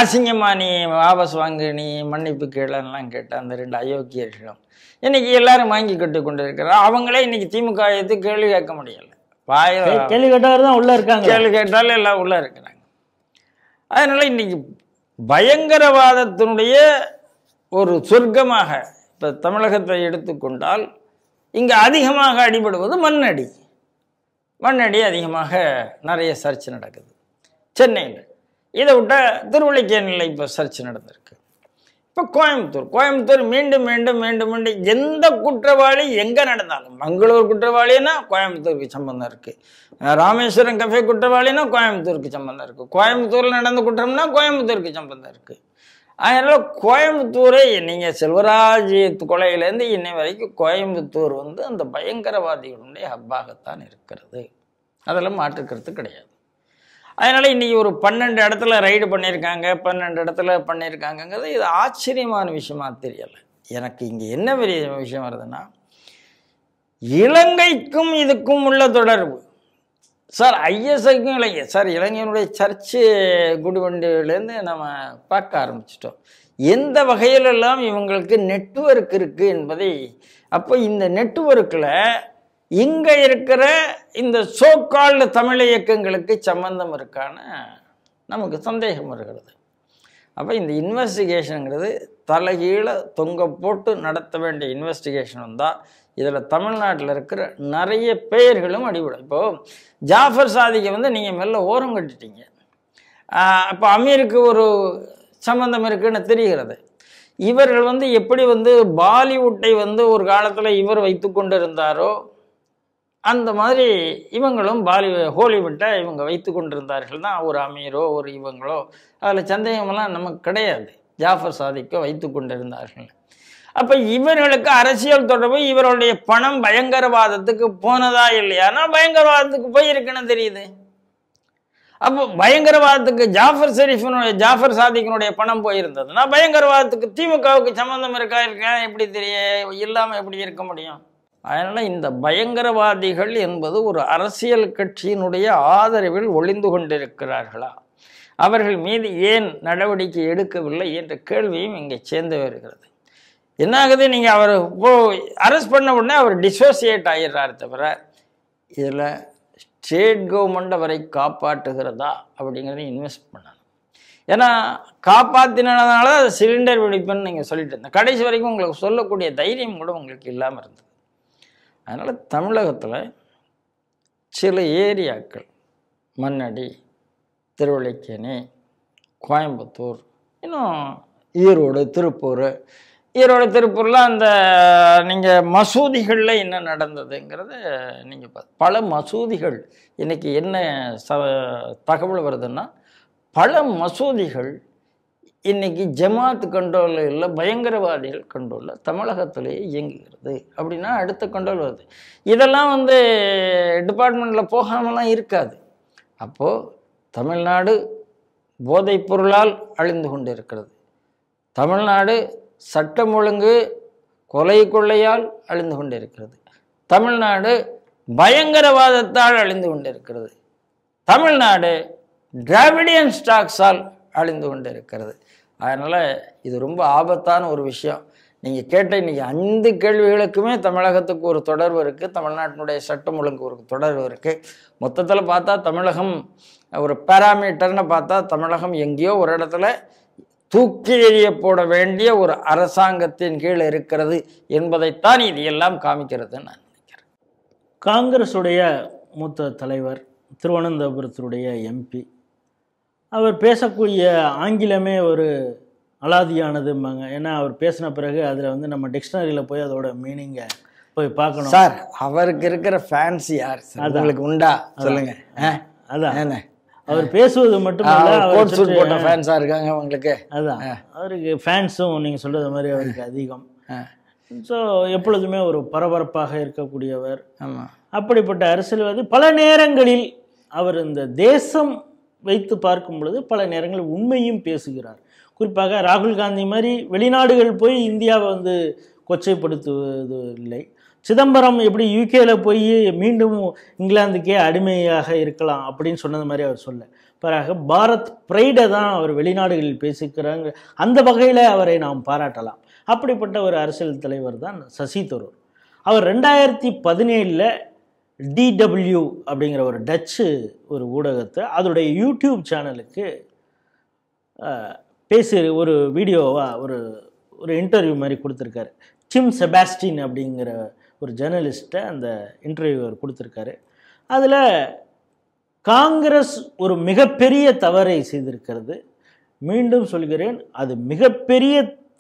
அசிங்கமா நீ வாபஸ் வாங்கு நீ மன்னிப்பு கேளுன்னெலாம் கேட்ட அந்த ரெண்டு அயோக்கியர்களும் இன்னைக்கு எல்லாரும் வாங்கி கட்டு கொண்டு இருக்கிறார் அவங்களே இன்னைக்கு திமுக எடுத்து கேள்வி கேட்க முடியல பாய கேள்வி கேட்டவர் தான் உள்ளே இருக்காங்க கேள்வி கேட்டாலும் எல்லாம் உள்ளே இருக்கிறாங்க அதனால் இன்னைக்கு பயங்கரவாதத்தினுடைய ஒரு சொர்க்கமாக இப்போ தமிழகத்தை எடுத்துக்கொண்டால் இங்கே அதிகமாக அடிபடுவது மண்ணடி மண்ணடி அதிகமாக நிறைய சர்ச் நடக்குது சென்னையில் இதை விட்டால் திருவள்ளிக்கேணியில் இப்போ சர்ச் நடந்திருக்கு இப்போ கோயம்புத்தூர் கோயம்புத்தூர் மீண்டும் மீண்டும் மீண்டும் மீண்டும் எந்த குற்றவாளி எங்கே நடந்தாலும் மங்களூர் குற்றவாளின்னா கோயம்புத்தூருக்கு சம்பந்தம் இருக்குது ராமேஸ்வரம் கஃபே குற்றவாளின்னா கோயம்புத்தூருக்கு சம்பந்தம் இருக்குது கோயம்புத்தூரில் நடந்த குற்றம்னா கோயம்புத்தூருக்கு சம்பந்தம் இருக்குது அதனால் கோயம்புத்தூரை நீங்கள் செல்வராஜ் கொலையிலேருந்து இன்னை வரைக்கும் கோயம்புத்தூர் வந்து அந்த பயங்கரவாதிகளுடைய ஹப்பாகத்தான் இருக்கிறது அதெல்லாம் மாற்றுக்கிறது கிடையாது அதனால் இன்றைக்கி ஒரு பன்னெண்டு இடத்துல ரைடு பண்ணியிருக்காங்க பன்னெண்டு இடத்துல பண்ணியிருக்காங்கங்கிறது இது ஆச்சரியமான விஷயமா தெரியலை எனக்கு இங்கே என்ன பெரிய விஷயம் வருதுன்னா இலங்கைக்கும் இதுக்கும் உள்ள தொடர்பு சார் ஐஎஸ்ஐக்கும் இல்லைங்க சார் இளைஞனுடைய சர்ச்சு குடிவண்டிலேருந்து நம்ம பார்க்க ஆரம்பிச்சிட்டோம் எந்த வகையிலெல்லாம் இவங்களுக்கு நெட்ஒர்க் இருக்குது என்பதை அப்போ இந்த நெட்ஒர்க்கில் இங்கே இருக்கிற இந்த சோக்கால்டு தமிழ் இயக்கங்களுக்கு சம்பந்தம் இருக்கான நமக்கு சந்தேகம் வருகிறது அப்போ இந்த இன்வெஸ்டிகேஷனுங்கிறது தலைகீழ தொங்க போட்டு நடத்த வேண்டிய இன்வெஸ்டிகேஷன் தான் இதில் தமிழ்நாட்டில் இருக்கிற நிறைய பெயர்களும் அடிபடும் இப்போது ஜாஃபர் சாதிக்கு வந்து நீங்கள் மெல்ல ஓரம் கட்டிட்டீங்க அப்போ அமீருக்கு ஒரு சம்மந்தம் இருக்குன்னு தெரிகிறது இவர்கள் வந்து எப்படி வந்து பாலிவுட்டை வந்து ஒரு காலத்தில் இவர் வைத்து கொண்டிருந்தாரோ அந்த மாதிரி இவங்களும் பாலி ஹோலிவுட்டை இவங்க வைத்து கொண்டிருந்தார்கள் தான் ஒரு அமீரோ ஒரு இவங்களோ அதில் சந்தேகமெல்லாம் நமக்கு கிடையாது ஜாஃபர் சாதிக்கோ வைத்து கொண்டிருந்தார்கள் அப்போ இவர்களுக்கு அரசியல் தொடர்பு இவர்களுடைய பணம் பயங்கரவாதத்துக்கு போனதா இல்லையானா பயங்கரவாதத்துக்கு போயிருக்குன்னு தெரியுது அப்போ பயங்கரவாதத்துக்கு ஜாஃபர் ஷெரீஃபினுடைய ஜாஃபர் சாதிக்கினுடைய பணம் போயிருந்ததுன்னா பயங்கரவாதத்துக்கு திமுகவுக்கு சம்மந்தம் இருக்கா இருக்கா எப்படி தெரிய இல்லாமல் எப்படி இருக்க முடியும் அதனால் இந்த பயங்கரவாதிகள் என்பது ஒரு அரசியல் கட்சியினுடைய ஆதரவில் ஒளிந்து கொண்டிருக்கிறார்களா அவர்கள் மீது ஏன் நடவடிக்கை எடுக்கவில்லை என்ற கேள்வியும் இங்கே சேர்ந்து வருகிறது என்ன ஆகுது நீங்கள் அவர் அரெஸ்ட் பண்ண உடனே அவர் டிசோசியேட் ஆகிடுறாரு தவிர இதில் ஸ்டேட் கவர்மெண்ட் அவரை காப்பாற்றுகிறதா அப்படிங்கிறத இன்வெஸ்ட் பண்ணணும் ஏன்னா காப்பாற்றினதுனால சிலிண்டர் வெடிப்புன்னு நீங்கள் சொல்லிட்டு இருந்தேன் கடைசி வரைக்கும் உங்களுக்கு சொல்லக்கூடிய தைரியம் கூட உங்களுக்கு இல்லாமல் இருந்தது அதனால் தமிழகத்தில் சில ஏரியாக்கள் மண்ணடி திருவள்ளிக்கேணி கோயம்புத்தூர் இன்னும் ஈரோடு திருப்பூர் ஈரோடு திருப்பூரில் அந்த நீங்கள் மசூதிகளில் என்ன நடந்ததுங்கிறது நீங்கள் பல மசூதிகள் இன்றைக்கி என்ன ச தகவல் வருதுன்னா பல மசூதிகள் இன்றைக்கி ஜமாத் கண்ட்ரோலில் இல்லை பயங்கரவாதிகள் கண்ட்ரோலில் தமிழகத்திலேயே இயங்குகிறது அப்படின்னா அடுத்த கண்ட்ரோல் வருது இதெல்லாம் வந்து டிபார்ட்மெண்ட்டில் போகாமலாம் இருக்காது அப்போது தமிழ்நாடு போதைப் பொருளால் அழிந்து கொண்டு இருக்கிறது தமிழ்நாடு சட்டம் ஒழுங்கு கொலை கொள்ளையால் அழிந்து கொண்டிருக்கிறது தமிழ்நாடு பயங்கரவாதத்தால் அழிந்து கொண்டிருக்கிறது தமிழ்நாடு டிராவிடியன் ஸ்டாக்ஸால் அழிந்து கொண்டிருக்கிறது அதனால் இது ரொம்ப ஆபத்தான ஒரு விஷயம் நீங்கள் கேட்ட இன்றைக்கி ஐந்து கேள்விகளுக்குமே தமிழகத்துக்கு ஒரு தொடர்பு இருக்குது தமிழ்நாட்டினுடைய சட்டம் ஒழுங்கு ஒரு தொடர்பு இருக்குது மொத்தத்தில் பார்த்தா தமிழகம் ஒரு பேராமீட்டர்னு பார்த்தா தமிழகம் எங்கேயோ ஒரு இடத்துல தூக்கி போட வேண்டிய ஒரு அரசாங்கத்தின் கீழ் இருக்கிறது என்பதைத்தான் இது எல்லாம் காமிக்கிறது நான் நினைக்கிறேன் காங்கிரஸுடைய மூத்த தலைவர் திருவனந்தபுரத்தினுடைய எம்பி அவர் பேசக்கூடிய ஆங்கிலமே ஒரு அலாதியானதும்பாங்க ஏன்னா அவர் பேசின பிறகு அதில் வந்து நம்ம டிக்ஷனரியில் போய் அதோட மீனிங்கை போய் பார்க்கணும் சார் அவருக்கு இருக்கிற ஃபேன்ஸ் யார் உங்களுக்கு உண்டா சொல்லுங்க அதான் அவர் பேசுவது மட்டும் கோட் போட்ட ஃபேன்ஸாக இருக்காங்க உங்களுக்கு அதான் அவருக்கு ஃபேன்ஸும் நீங்கள் சொல்கிறது மாதிரி அவருக்கு அதிகம் ஸோ எப்பொழுதுமே ஒரு பரபரப்பாக இருக்கக்கூடியவர் அப்படிப்பட்ட அரசியல்வாதி பல நேரங்களில் அவர் இந்த தேசம் வைத்து பார்க்கும் பொழுது பல நேரங்களில் உண்மையும் பேசுகிறார் குறிப்பாக ராகுல் காந்தி மாதிரி வெளிநாடுகள் போய் இந்தியாவை வந்து கொச்சைப்படுத்துவது இல்லை சிதம்பரம் எப்படி யூகேல போய் மீண்டும் இங்கிலாந்துக்கே அடிமையாக இருக்கலாம் அப்படின்னு சொன்னது மாதிரி அவர் சொல்ல பிறகு பாரத் பிரைடை தான் அவர் வெளிநாடுகளில் பேசிக்கிறாங்க அந்த வகையில் அவரை நாம் பாராட்டலாம் அப்படிப்பட்ட ஒரு அரசியல் தலைவர் தான் சசி தரூர் அவர் ரெண்டாயிரத்தி பதினேழில் டிடபிள்யூ அப்படிங்கிற ஒரு டச்சு ஒரு ஊடகத்தை அதோடைய யூடியூப் சேனலுக்கு பேசி ஒரு வீடியோவாக ஒரு ஒரு இன்டர்வியூ மாதிரி கொடுத்துருக்காரு டிம் செபாஸ்டின் அப்படிங்கிற ஒரு ஜேர்னலிஸ்ட்டை அந்த இன்டர்வியூவர் கொடுத்துருக்காரு அதில் காங்கிரஸ் ஒரு மிகப்பெரிய தவறை செய்திருக்கிறது மீண்டும் சொல்கிறேன் அது மிகப்பெரிய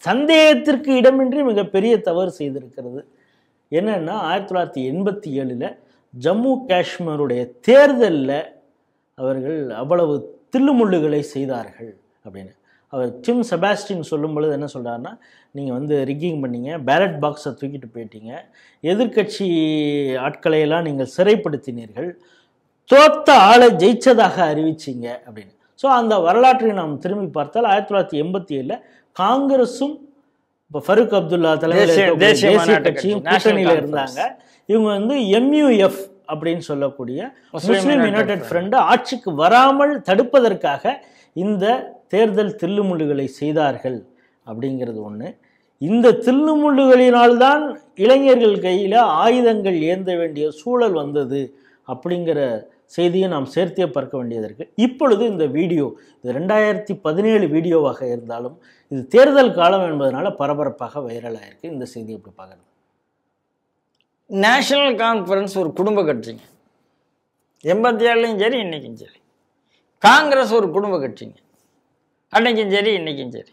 சந்தேகத்திற்கு இடமின்றி மிகப்பெரிய தவறு செய்திருக்கிறது என்னென்னா ஆயிரத்தி தொள்ளாயிரத்தி எண்பத்தி ஏழில் ஜம்மு காஷ்மீருடைய தேர்தலில் அவர்கள் அவ்வளவு தில்லுமுள்ளுகளை செய்தார்கள் அப்படின்னு அவர் டிம் செபாஸ்டின் சொல்லும் பொழுது என்ன சொல்கிறாருன்னா நீங்கள் வந்து ரிக்கிங் பண்ணீங்க பேலட் பாக்ஸை தூக்கிட்டு போயிட்டீங்க எதிர்கட்சி ஆட்களையெல்லாம் நீங்கள் சிறைப்படுத்தினீர்கள் தோத்த ஆளை ஜெயிச்சதாக அறிவிச்சிங்க அப்படின்னு ஸோ அந்த வரலாற்றை நாம் திரும்பி பார்த்தால் ஆயிரத்தி தொள்ளாயிரத்தி எண்பத்தி ஏழில் காங்கிரஸும் இப்போ ஃபருக் அப்துல்லா தலைவர் தேசிய கட்சியும் கூட்டணியில் இருந்தாங்க இவங்க வந்து எம்யூஎஃப் அப்படின்னு சொல்லக்கூடிய முஸ்லீம் யுனைடெட் ஃப்ரண்ட் ஆட்சிக்கு வராமல் தடுப்பதற்காக இந்த தேர்தல் தில்லுமுள்ளுகளை செய்தார்கள் அப்படிங்கிறது ஒன்று இந்த தில்லுமுள்ளுகளினால்தான் இளைஞர்கள் கையில் ஆயுதங்கள் ஏந்த வேண்டிய சூழல் வந்தது அப்படிங்கிற செய்தியை நாம் சேர்த்தே பார்க்க வேண்டியது இருக்குது இப்பொழுது இந்த வீடியோ இது ரெண்டாயிரத்தி பதினேழு வீடியோவாக இருந்தாலும் இது தேர்தல் காலம் என்பதனால பரபரப்பாக வைரலாக இருக்குது இந்த செய்தி எப்படி பார்க்குறது நேஷனல் கான்ஃபரன்ஸ் ஒரு குடும்ப கட்சிங்க எண்பத்தி ஏழுலையும் சரி இன்றைக்கும் சரி காங்கிரஸ் ஒரு குடும்ப கட்சிங்க அன்னைக்கும் சரி இன்றைக்கும் சரி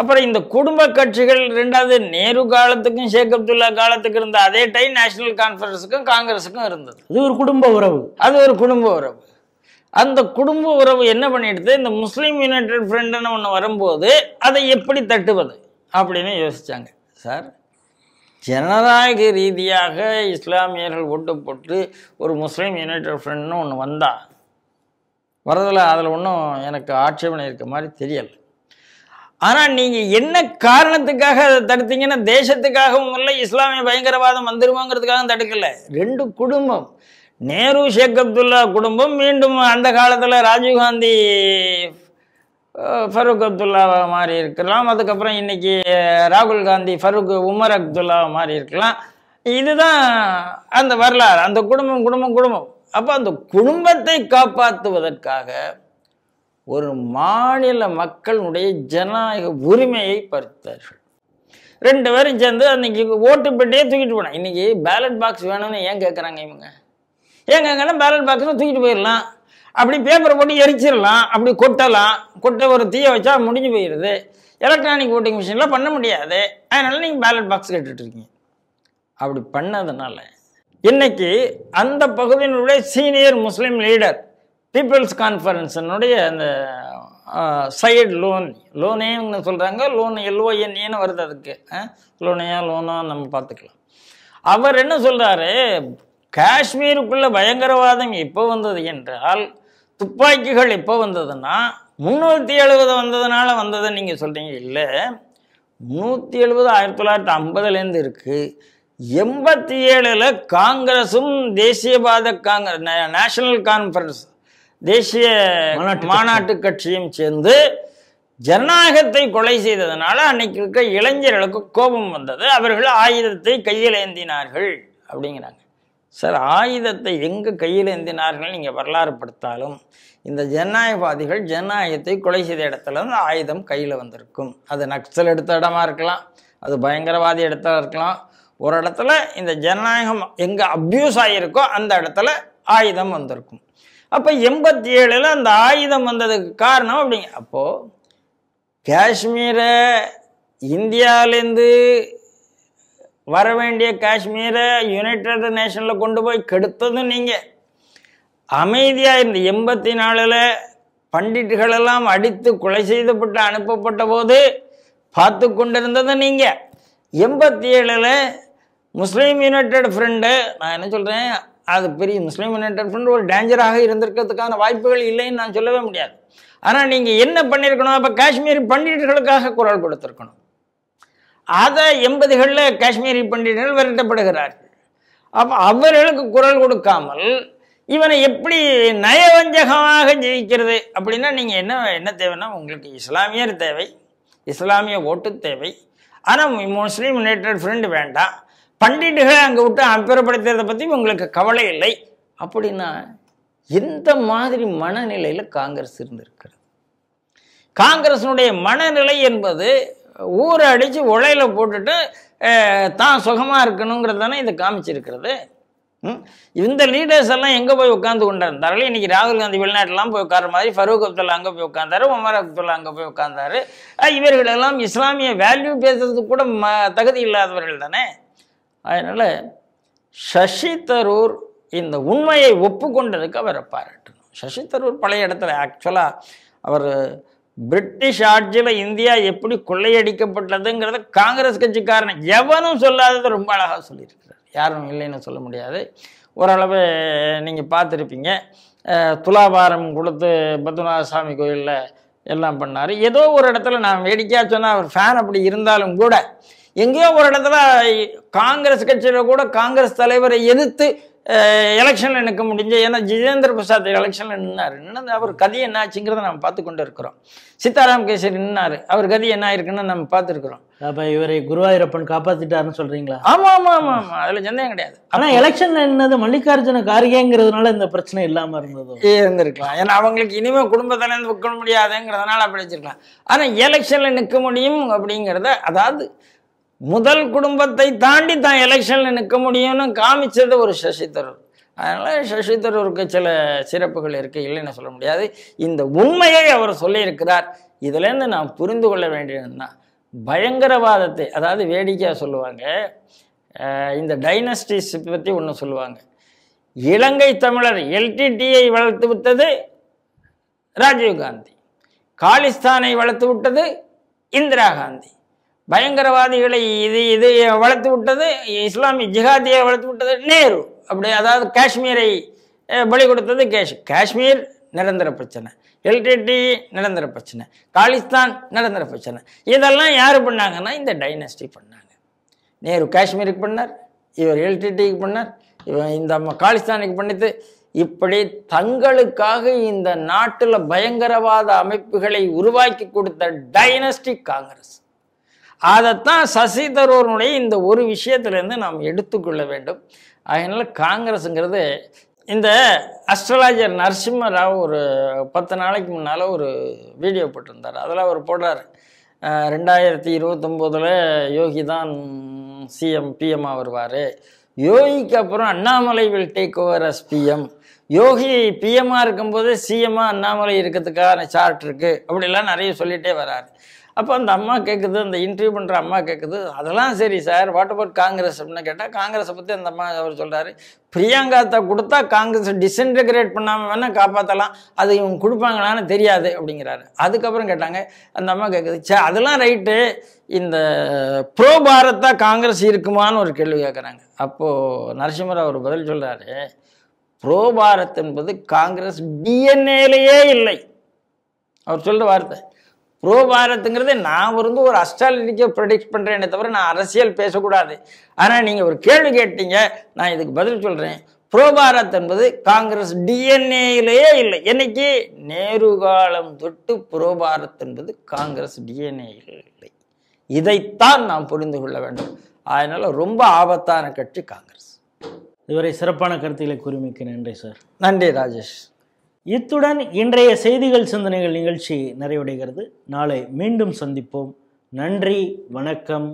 அப்புறம் இந்த குடும்ப கட்சிகள் ரெண்டாவது நேரு காலத்துக்கும் ஷேக் அப்துல்லா காலத்துக்கு இருந்த அதே டைம் நேஷனல் கான்ஃபரன்ஸுக்கும் காங்கிரஸுக்கும் இருந்தது இது ஒரு குடும்ப உறவு அது ஒரு குடும்ப உறவு அந்த குடும்ப உறவு என்ன பண்ணிட்டு இந்த முஸ்லீம் யுனைடெட் ஃப்ரெண்டுன்னு ஒன்று வரும்போது அதை எப்படி தட்டுவது அப்படின்னு யோசித்தாங்க சார் ஜனநாயக ரீதியாக இஸ்லாமியர்கள் ஒட்டு போட்டு ஒரு முஸ்லீம் யுனைடெட் ஃப்ரெண்ட்னு ஒன்று வந்தால் வரதில் அதில் ஒன்றும் எனக்கு ஆட்சேபனை இருக்க மாதிரி தெரியலை ஆனால் நீங்கள் என்ன காரணத்துக்காக அதை தடுத்தீங்கன்னா தேசத்துக்காக உங்களில் இஸ்லாமிய பயங்கரவாதம் வந்துருமோங்கிறதுக்காக தடுக்கலை ரெண்டு குடும்பம் நேரு ஷேக் அப்துல்லா குடும்பம் மீண்டும் அந்த காலத்தில் ராஜீவ்காந்தி ஃபருக் அப்துல்லாவாக மாறி இருக்கலாம் அதுக்கப்புறம் இன்றைக்கி ராகுல் காந்தி ஃபருக் உமர் அப்துல்லாவாக மாறி இருக்கலாம் இதுதான் அந்த வரலாறு அந்த குடும்பம் குடும்பம் குடும்பம் அப்போ அந்த குடும்பத்தை காப்பாற்றுவதற்காக ஒரு மாநில மக்களுடைய ஜனநாயக உரிமையை பறித்தார்கள் ரெண்டு பேரும் சேர்ந்து அன்னைக்கு ஓட்டு பெட்டியே தூக்கிட்டு போனேன் இன்னைக்கு பேலட் பாக்ஸ் வேணும்னு ஏன் கேட்குறாங்க இவங்க ஏன் கேட்கலாம் பேலட் பாக்ஸ் தூக்கிட்டு போயிடலாம் அப்படி பேப்பரை போட்டு எரிச்சிடலாம் அப்படி கொட்டலாம் கொட்ட ஒரு தீயை வச்சா முடிஞ்சு போயிடுது எலக்ட்ரானிக் ஓட்டிங் மிஷினில் பண்ண முடியாது அதனால் நீங்கள் பேலட் பாக்ஸ் கேட்டுட்ருக்கீங்க அப்படி பண்ணதுனால இன்னைக்கு அந்த பகுதியினுடைய சீனியர் முஸ்லீம் லீடர் பீப்புள்ஸ் கான்ஃபரன்ஸினுடைய அந்த சைடு லோன் லோனேன்னு சொல்கிறாங்க லோன் எல்ஓஎன்ஏன்னு வருது அதுக்கு லோனையா லோனா நம்ம பார்த்துக்கலாம் அவர் என்ன சொல்கிறாரு காஷ்மீருக்குள்ளே பயங்கரவாதம் இப்போ வந்தது என்றால் துப்பாக்கிகள் எப்போ வந்ததுன்னா முந்நூற்றி எழுபது வந்ததுனால வந்ததுன்னு நீங்கள் சொல்கிறீங்க இல்லை முந்நூற்றி எழுபது ஆயிரத்தி தொள்ளாயிரத்தி ஐம்பதுலேருந்து இருக்குது எண்பத்தி ஏழில் காங்கிரஸும் தேசியவாத காங்கிரஸ் நேஷனல் கான்ஃபரன்ஸ் தேசிய மாநாட்டு கட்சியும் சேர்ந்து ஜனநாயகத்தை கொலை செய்ததுனால அன்னைக்கு இருக்க இளைஞர்களுக்கு கோபம் வந்தது அவர்கள் ஆயுதத்தை கையில் ஏந்தினார்கள் அப்படிங்கிறாங்க சார் ஆயுதத்தை எங்கே கையில் ஏந்தினார்கள் நீங்கள் வரலாறு படுத்தாலும் இந்த ஜனநாயகவாதிகள் ஜனநாயகத்தை கொலை செய்த இடத்துல இருந்து ஆயுதம் கையில் வந்திருக்கும் அது நக்சல் எடுத்த இடமா இருக்கலாம் அது பயங்கரவாதி இடத்துல இருக்கலாம் ஒரு இடத்துல இந்த ஜனநாயகம் எங்கே அப்யூஸ் ஆகியிருக்கோ அந்த இடத்துல ஆயுதம் வந்திருக்கும் அப்போ எண்பத்தி ஏழில் அந்த ஆயுதம் வந்ததுக்கு காரணம் அப்படிங்க அப்போது காஷ்மீரை இந்தியாவிலேருந்து வர வேண்டிய காஷ்மீரை யுனைடெட் நேஷனில் கொண்டு போய் கெடுத்ததும் நீங்கள் அமைதியாக இந்த எண்பத்தி நாலில் பண்டிட்டுகளெல்லாம் அடித்து கொலை செய்தப்பட்டு அனுப்பப்பட்ட போது பார்த்து கொண்டிருந்ததும் நீங்கள் எண்பத்தி ஏழில் முஸ்லீம் யுனைடெட் ஃப்ரெண்டு நான் என்ன சொல்கிறேன் அது பெரிய முஸ்லீம் யுனைடெட் ஃப்ரெண்டு ஒரு டேஞ்சராக இருந்திருக்கிறதுக்கான வாய்ப்புகள் இல்லைன்னு நான் சொல்லவே முடியாது ஆனால் நீங்கள் என்ன பண்ணியிருக்கணும் அப்போ காஷ்மீரி பண்டிட்டுகளுக்காக குரல் கொடுத்துருக்கணும் அதை எண்பதுகளில் காஷ்மீரி பண்டிட்டுகள் விரட்டப்படுகிறார்கள் அப்போ அவர்களுக்கு குரல் கொடுக்காமல் இவனை எப்படி நயவஞ்சகமாக ஜெயிக்கிறது அப்படின்னா நீங்கள் என்ன என்ன தேவைன்னா உங்களுக்கு இஸ்லாமியர் தேவை இஸ்லாமிய ஓட்டு தேவை ஆனால் முஸ்லீம் யுனைடெட் ஃப்ரெண்டு வேண்டாம் பண்டிட்டுகளை அங்கே விட்டு அப்புறப்படுத்துறதை பற்றி உங்களுக்கு கவலை இல்லை அப்படின்னா எந்த மாதிரி மனநிலையில் காங்கிரஸ் இருந்திருக்கிறது காங்கிரஸினுடைய மனநிலை என்பது ஊரை அடித்து உலையில் போட்டுட்டு தான் சுகமாக இருக்கணுங்கிறது தானே இதை காமிச்சிருக்கிறது இந்த லீடர்ஸ் எல்லாம் எங்கே போய் உட்காந்து கொண்டிருந்தார்கள் இன்றைக்கி ராகுல் காந்தி வெளிநாட்டிலாம் போய் உட்கார மாதிரி ஃபரூக் அப்துல்லா அங்கே போய் உட்காந்தாரு உமர் அப்துல்லா அங்கே போய் உட்காந்தாரு இவர்களெல்லாம் இஸ்லாமிய வேல்யூ பேசுறதுக்கு கூட ம தகுதி இல்லாதவர்கள் தானே அதனால் சசி தரூர் இந்த உண்மையை ஒப்புக்கொண்டதுக்கு அவரை பாராட்டணும் சசி தரூர் பழைய இடத்துல ஆக்சுவலாக அவர் பிரிட்டிஷ் ஆட்சியில் இந்தியா எப்படி கொள்ளையடிக்கப்பட்டதுங்கிறத காங்கிரஸ் கட்சிக்காரன் எவனும் சொல்லாதது ரொம்ப அழகாக சொல்லியிருக்கிறார் யாரும் இல்லைன்னு சொல்ல முடியாது ஓரளவு நீங்கள் பார்த்துருப்பீங்க துலாபாரம் கொடுத்து பத்மநாத சாமி கோயிலில் எல்லாம் பண்ணார் ஏதோ ஒரு இடத்துல நான் வேடிக்கையாக சொன்னால் அவர் ஃபேன் அப்படி இருந்தாலும் கூட எங்கேயோ ஒரு இடத்துல காங்கிரஸ் கட்சியில் கூட காங்கிரஸ் தலைவரை எதிர்த்து எலெக்ஷனில் நிற்க முடிஞ்ச ஏன்னா ஜிதேந்திர பிரசாத் எலெக்ஷனில் நின்னார் நின்னது அவர் கதி என்ன ஆச்சுங்கிறத நம்ம பார்த்து கொண்டு இருக்கிறோம் சீதாராம் கேசரி நின்னார் அவர் கதி என்ன ஆயிருக்குன்னு நம்ம பார்த்துருக்குறோம் அப்போ இவரை குருவாயூரப்பன் காப்பாற்றிட்டாருன்னு சொல்கிறீங்களா ஆமாம் ஆமாம் ஆமாம் ஆமாம் அதில் சந்தேகம் கிடையாது ஆனால் எலெக்ஷனில் என்னது மல்லிகார்ஜுன கார்கேங்கிறதுனால இந்த பிரச்சனை இல்லாமல் இருந்தது இருந்திருக்கலாம் ஏன்னா அவங்களுக்கு இனிமேல் குடும்பத்திலேருந்து உட்கொள்ள முடியாதுங்கிறதுனால அப்படி வச்சிருக்கலாம் ஆனால் எலெக்ஷனில் நிற்க முடியும் அப்படிங்கிறத அதாவது முதல் குடும்பத்தை தாண்டி தான் எலெக்ஷனில் நிற்க முடியும்னு காமிச்சது ஒரு சசி தரூர் அதனால் சசி தரூருக்கு சில சிறப்புகள் இருக்குது இல்லைன்னு சொல்ல முடியாது இந்த உண்மையை அவர் சொல்லியிருக்கிறார் இதுலேருந்து நாம் புரிந்து கொள்ள வேண்டியதுன்னா பயங்கரவாதத்தை அதாவது வேடிக்கையாக சொல்லுவாங்க இந்த டைனஸ்டிஸ் பற்றி ஒன்று சொல்லுவாங்க இலங்கை தமிழர் எல்டிடியை வளர்த்து விட்டது ராஜீவ்காந்தி காலிஸ்தானை வளர்த்து விட்டது இந்திரா காந்தி பயங்கரவாதிகளை இது இது வளர்த்து விட்டது இஸ்லாமிய ஜிஹாதியை வளர்த்து விட்டது நேரு அப்படி அதாவது காஷ்மீரை பலி கொடுத்தது கேஷ் காஷ்மீர் நிரந்தர பிரச்சனை எல்டிடி நிரந்தர பிரச்சனை காலிஸ்தான் நிரந்தர பிரச்சனை இதெல்லாம் யார் பண்ணாங்கன்னா இந்த டைனஸ்டி பண்ணாங்க நேரு காஷ்மீருக்கு பண்ணார் இவர் எல்டிடிக்கு பண்ணார் இவன் இந்த காலிஸ்தானுக்கு பண்ணித்து இப்படி தங்களுக்காக இந்த நாட்டில் பயங்கரவாத அமைப்புகளை உருவாக்கி கொடுத்த டைனஸ்டிக் காங்கிரஸ் அதைத்தான் சசி தரூரனுடைய இந்த ஒரு விஷயத்திலேருந்து நாம் எடுத்துக்கொள்ள வேண்டும் அதனால் காங்கிரஸுங்கிறது இந்த அஸ்ட்ராலஜர் நரசிம்ம ராவ் ஒரு பத்து நாளைக்கு முன்னால் ஒரு வீடியோ போட்டிருந்தார் அதில் அவர் போடுறார் ரெண்டாயிரத்தி இருபத்தொம்போதில் யோகி தான் சிஎம் பிஎம்மாக வருவார் யோகிக்கு அப்புறம் Annamalai will take over as PM Yogi பிஎம்மாக இருக்கும்போது சிஎம்மாக அண்ணாமலை இருக்கிறதுக்கான சார்ட் இருக்குது அப்படிலாம் நிறைய சொல்லிகிட்டே வராரு அப்போ அந்த அம்மா கேட்குது அந்த இன்டர்வியூ பண்ணுற அம்மா கேட்குது அதெல்லாம் சரி சார் வாட் அபவுட் காங்கிரஸ் அப்படின்னு கேட்டால் காங்கிரஸை பற்றி அந்த அம்மா அவர் சொல்கிறாரு பிரியங்காத்தை கொடுத்தா காங்கிரஸ் டிஸ்இன்டகிரேட் பண்ணாமல் வேணால் காப்பாற்றலாம் அது இவங்க கொடுப்பாங்களான்னு தெரியாது அப்படிங்கிறாரு அதுக்கப்புறம் கேட்டாங்க அந்த அம்மா கேட்குது சே அதெல்லாம் ரைட்டு இந்த ப்ரோ பாரத்தாக காங்கிரஸ் இருக்குமான்னு ஒரு கேள்வி கேட்குறாங்க அப்போது நரசிம்மர் அவர் பதில் சொல்கிறாரு ப்ரோ பாரத் என்பது காங்கிரஸ் டிஎன்ஏலேயே இல்லை அவர் சொல்கிற வார்த்தை ப்ரோ நான் வந்து ஒரு அஸ்ட்ராலஜிக்கை ப்ரொடிக்ட் பண்ணுறேனே தவிர நான் அரசியல் பேசக்கூடாது ஆனால் நீங்கள் ஒரு கேள்வி கேட்டீங்க நான் இதுக்கு பதில் சொல்கிறேன் ப்ரோ பாரத் என்பது காங்கிரஸ் டிஎன்ஏயிலேயே இல்லை என்னைக்கு நேரு காலம் தொட்டு ப்ரோ பாரத் என்பது காங்கிரஸ் டிஎன்ஏயில் இல்லை இதைத்தான் நாம் புரிந்து கொள்ள வேண்டும் அதனால் ரொம்ப ஆபத்தான கட்சி காங்கிரஸ் இதுவரை சிறப்பான கருத்துக்களை கூறிமைக்கு நன்றி சார் நன்றி ராஜேஷ் இத்துடன் இன்றைய செய்திகள் சிந்தனைகள் நிகழ்ச்சி நிறைவடைகிறது நாளை மீண்டும் சந்திப்போம் நன்றி வணக்கம்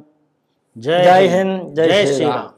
ஜெய் ஹிந்த் ஜெய் ஸ்ரீராம்